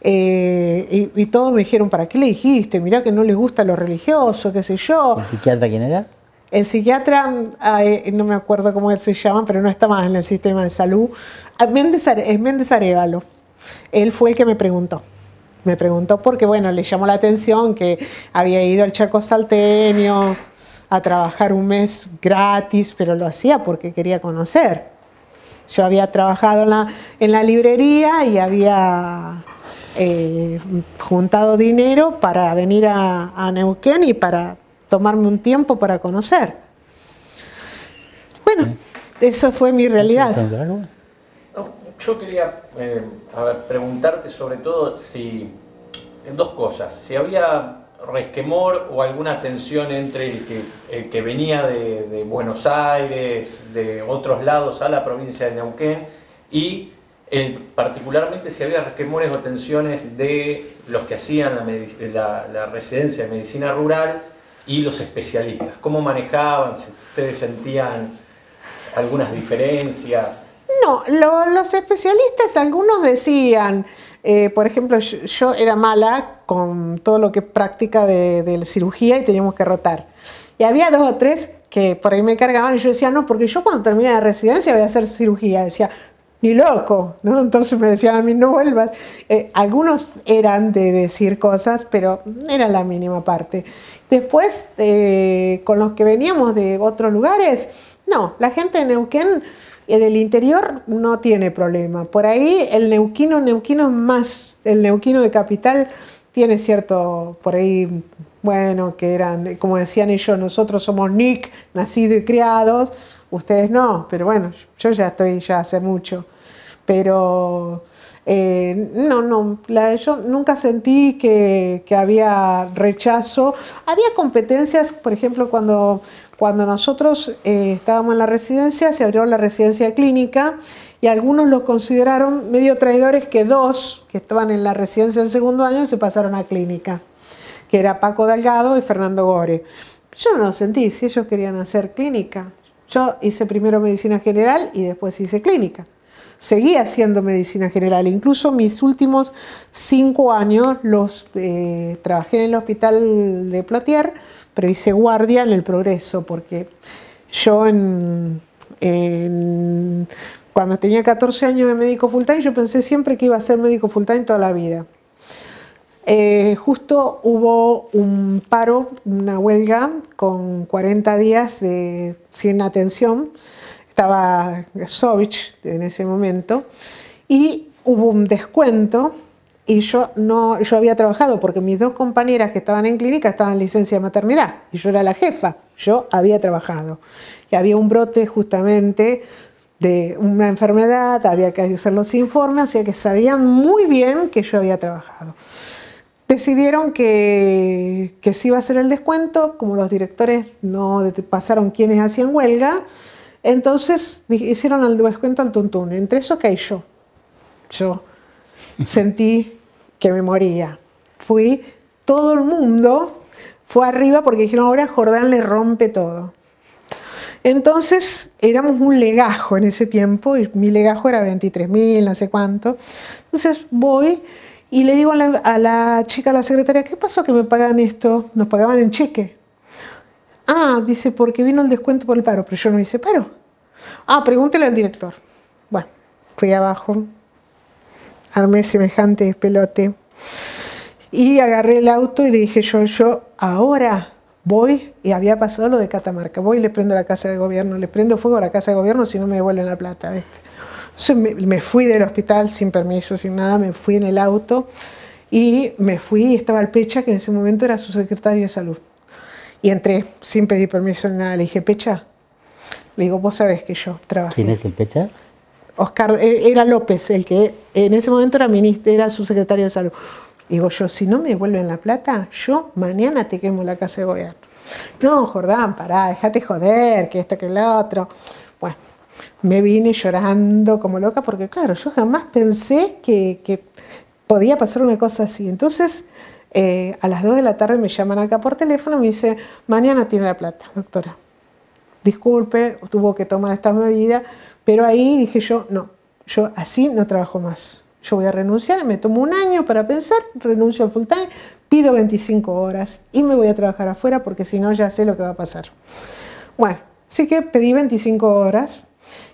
Eh, y, todos me dijeron, ¿para qué le dijiste? Mirá que no les gusta lo religioso, qué sé yo. ¿El psiquiatra quién era? El psiquiatra, no me acuerdo cómo él se llama, pero no está más en el sistema de salud. Ah, es Méndez Arevalo. Él fue el que me preguntó. Me preguntó porque, bueno, le llamó la atención que había ido al Charco Salteño a trabajar un mes gratis, pero lo hacía porque quería conocer. Yo había trabajado en la, librería y había eh, juntado dinero para venir a, a, Neuquén y para tomarme un tiempo para conocer. Bueno, eso fue mi realidad yo quería eh, preguntarte sobre todo si, en dos cosas, si había resquemor o alguna tensión entre el que, venía de, Buenos Aires, de otros lados a la provincia de Neuquén y particularmente si había resquemores o tensiones de los que hacían la, la residencia de medicina rural y los especialistas. ¿Cómo manejaban? Si ustedes sentían algunas diferencias. No, los especialistas, algunos decían, eh, por ejemplo, yo, era mala con todo lo que es práctica de, cirugía y teníamos que rotar. Y había dos o tres que por ahí me cargaban y yo decía, no, porque yo cuando termine la residencia voy a hacer cirugía. decía, ni loco, ¿no? Entonces me decían a mí, no vuelvas. Eh, algunos eran de decir cosas, pero era la mínima parte. Después, eh, con los que veníamos de otros lugares, no, la gente de Neuquén en el interior no tiene problema. Por ahí el neuquino, neuquino más, el neuquino de capital tiene cierto, por ahí, bueno, que eran, como decían ellos, nosotros somos Nick, nacidos y criados, ustedes no, pero bueno, yo ya estoy ya hace mucho. Pero eh, no, no, yo nunca sentí que, que, había rechazo. Había competencias, por ejemplo, cuando cuando nosotros eh, estábamos en la residencia, se abrió la residencia clínica y algunos los consideraron medio traidores que dos que estaban en la residencia en segundo año se pasaron a clínica, que era Paco Delgado y Fernando Gore. Yo no lo sentí, si ellos querían hacer clínica. Yo hice primero medicina general y después hice clínica. Seguí haciendo medicina general, incluso mis últimos cinco años los eh, trabajé en el hospital de Plotier pero hice guardia en el progreso, porque yo cuando tenía 14 años de médico full time, yo pensé siempre que iba a ser médico full time toda la vida. Eh, justo hubo un paro, una huelga con 40 días de, sin atención. Estaba Sovich en ese momento y hubo un descuento y yo no yo había trabajado porque mis dos compañeras que estaban en clínica estaban en licencia de maternidad y yo era la jefa, yo había trabajado. Y había un brote justamente de una enfermedad, había que hacer los informes, o que sabían muy bien que yo había trabajado. Decidieron que, que sí iba a ser el descuento, como los directores no pasaron quienes hacían huelga, entonces hicieron el descuento al tuntún, entre eso que yo. Yo sentí que me moría. Fui, todo el mundo fue arriba porque dijeron, ahora Jordán le rompe todo. Entonces éramos un legajo en ese tiempo, y mi legajo era 23 mil, no sé cuánto. Entonces voy y le digo a la, a la, chica, a la secretaria, ¿qué pasó que me pagan esto? Nos pagaban en cheque. Ah, dice, porque vino el descuento por el paro, pero yo no hice paro. Ah, pregúntele al director. Bueno, fui abajo, armé semejante pelote Y agarré el auto y le dije yo, yo ahora voy, y había pasado lo de Catamarca, voy y le prendo la casa de gobierno, le prendo fuego a la casa de gobierno si no me devuelven la plata. Entonces me, fui del hospital sin permiso, sin nada, me fui en el auto y me fui y estaba el Pecha, que en ese momento era su secretario de salud. Y entré sin pedir permiso ni nada, le dije, Pecha, le digo, vos sabés que yo trabajo ¿Quién es el Pecha? Oscar, e, era López el que en ese momento era ministro, era subsecretario de salud. Digo yo, si no me devuelven la plata, yo mañana te quemo la casa de gobierno. No, Jordán, pará, déjate joder, que esto, que el otro. Bueno, me vine llorando como loca porque, claro, yo jamás pensé que, podía pasar una cosa así. Entonces, eh, a las 2 de la tarde me llaman acá por teléfono y me dice, mañana tiene la plata, doctora. Disculpe, tuvo que tomar estas medidas pero ahí dije yo, no, yo así no trabajo más. Yo voy a renunciar, me tomo un año para pensar, renuncio al full time, pido 25 horas y me voy a trabajar afuera porque si no ya sé lo que va a pasar. Bueno, así que pedí 25 horas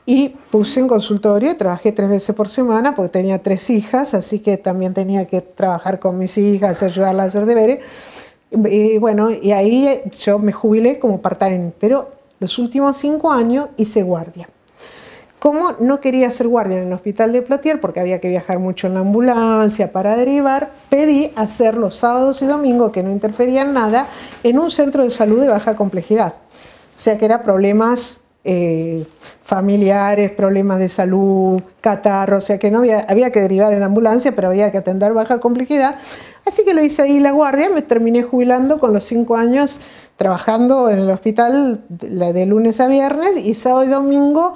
y puse un consultorio, trabajé tres veces por semana porque tenía tres hijas, así que también tenía que trabajar con mis hijas, ayudarlas a hacer deberes. Y bueno, y ahí yo me jubilé como part-time, pero los últimos cinco años hice guardia como no quería ser guardia en el hospital de Plotier porque había que viajar mucho en la ambulancia para derivar, pedí hacer los sábados y domingos, que no interferían nada, en un centro de salud de baja complejidad. O sea que eran problemas eh, familiares, problemas de salud, catarro, o sea que no había, había que derivar en la ambulancia, pero había que atender baja complejidad. Así que lo hice ahí la guardia, me terminé jubilando con los cinco años trabajando en el hospital de lunes a viernes y sábado y domingo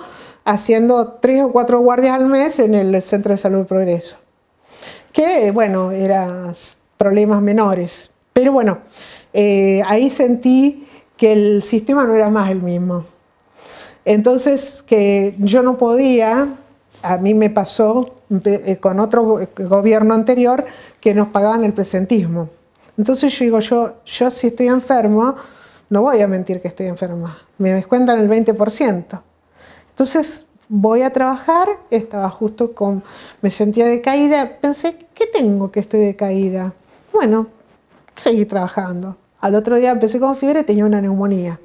haciendo tres o cuatro guardias al mes en el Centro de Salud Progreso. Que, bueno, eran problemas menores. Pero bueno, eh, ahí sentí que el sistema no era más el mismo. Entonces, que yo no podía, a mí me pasó eh, con otro eh, gobierno anterior que nos pagaban el presentismo. Entonces yo digo, yo, yo si estoy enfermo, no voy a mentir que estoy enferma. Me descuentan el 20%. Entonces voy a trabajar, estaba justo con, me sentía decaída, pensé, ¿qué tengo que estoy decaída? Bueno, seguí trabajando. Al otro día empecé con fiebre y tenía una neumonía.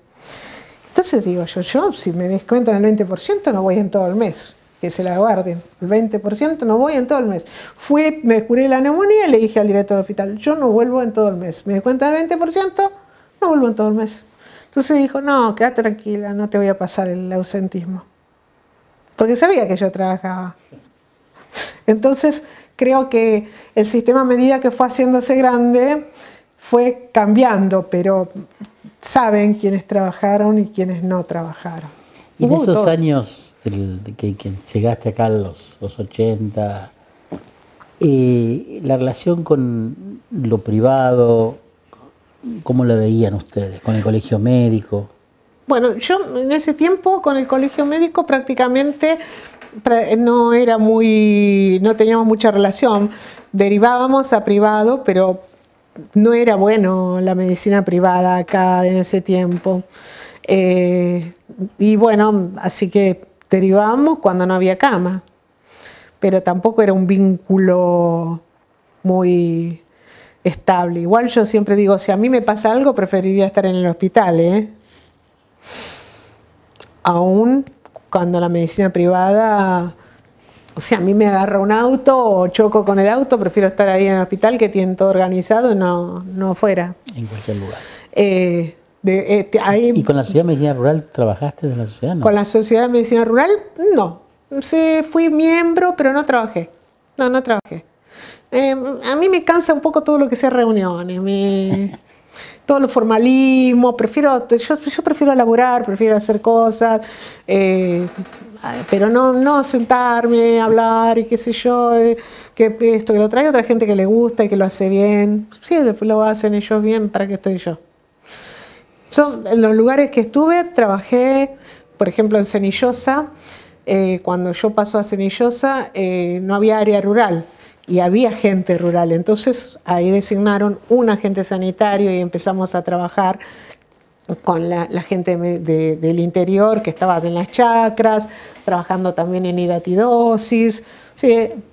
Entonces digo yo, yo si me descuentan el 20% no voy en todo el mes, que se la guarden. El 20% no voy en todo el mes. Fui, me curé la neumonía y le dije al director del hospital, yo no vuelvo en todo el mes. Me descuentan el 20%, no vuelvo en todo el mes. Entonces dijo, no, queda tranquila, no te voy a pasar el ausentismo porque sabía que yo trabajaba. Entonces, creo que el sistema a medida que fue haciéndose grande fue cambiando, pero saben quiénes trabajaron y quiénes no trabajaron. Y en esos años que, llegaste acá a los, 80, eh, la relación con lo privado, ¿cómo la veían ustedes? Con el colegio médico. Bueno, yo en ese tiempo con el colegio médico prácticamente no era muy, no teníamos mucha relación. Derivábamos a privado, pero no era bueno la medicina privada acá en ese tiempo. Eh, y bueno, así que derivábamos cuando no había cama, pero tampoco era un vínculo muy estable. Igual yo siempre digo, si a mí me pasa algo, preferiría estar en el hospital, ¿eh? Aún cuando la medicina privada, o sea, a mí me agarra un auto o choco con el auto, prefiero estar ahí en el hospital que tienen todo organizado y no, no fuera. En cualquier lugar. Eh, de, eh, ahí, ¿Y con la Sociedad de Medicina Rural trabajaste en la sociedad? Con la Sociedad de Medicina Rural, no. Sí, fui miembro, pero no trabajé. No, no trabajé. Eh, a mí me cansa un poco todo lo que sea reuniones. todo el formalismo, prefiero, yo, prefiero elaborar, prefiero hacer cosas, eh, pero no, no sentarme, hablar y qué sé yo, eh, que esto, que lo trae otra gente que le gusta y que lo hace bien. Sí, lo hacen ellos bien, ¿para qué estoy yo? En los lugares que estuve, trabajé, por ejemplo, en Cenillosa. Eh, cuando yo paso a Cenillosa, no había área rural y había gente rural. Entonces ahí designaron un agente sanitario y empezamos a trabajar con la, gente del interior que estaba en las chacras, trabajando también en hidatidosis.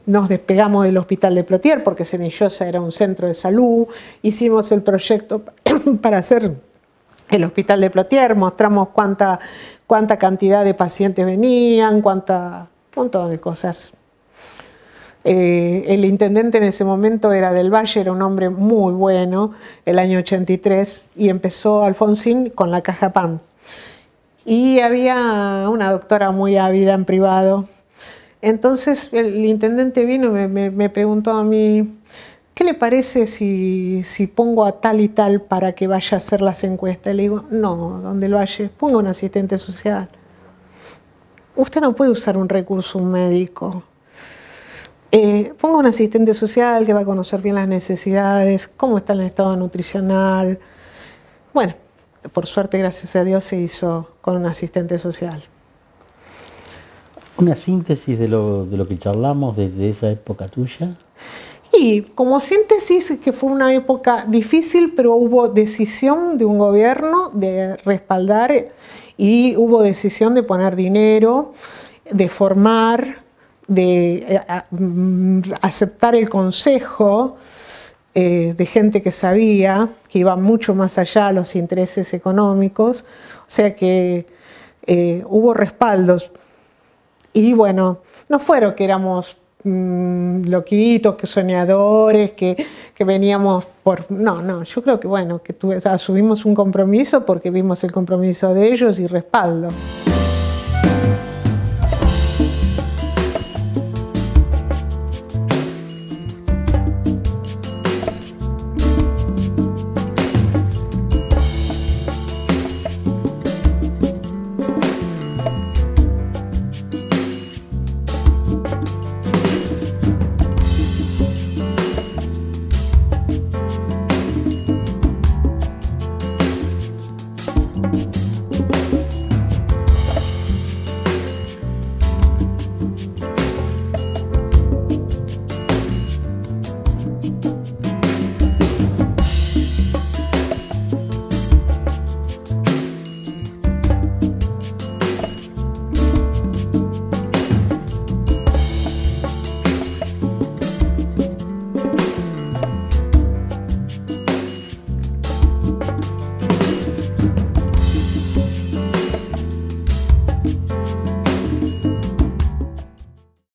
nos despegamos del hospital de Plotier porque Cenillosa era un centro de salud. Hicimos el proyecto para hacer el hospital de Plotier, mostramos cuánta, cuánta cantidad de pacientes venían, cuánta, montón de cosas. Eh, el intendente en ese momento era del Valle, era un hombre muy bueno, el año 83, y empezó Alfonsín con la caja PAM Y había una doctora muy ávida en privado. Entonces el intendente vino y me, preguntó a mí, ¿qué le parece si, pongo a tal y tal para que vaya a hacer las encuestas? Le digo, no, donde lo Valle, ponga un asistente social. Usted no puede usar un recurso, médico eh, ponga un asistente social que va a conocer bien las necesidades, cómo está el estado nutricional. Bueno, por suerte, gracias a Dios, se hizo con un asistente social. ¿Una síntesis de lo, de lo que charlamos desde esa época tuya? Y como síntesis, que fue una época difícil, pero hubo decisión de un gobierno de respaldar y hubo decisión de poner dinero, de formar, de eh, mm, aceptar el consejo eh, de gente que sabía, que iba mucho más allá de los intereses económicos, o sea que eh, hubo respaldos. Y bueno, no fueron que éramos mm, loquitos, que soñadores, que, veníamos por... No, no, yo creo que bueno, que asumimos un compromiso porque vimos el compromiso de ellos y respaldo.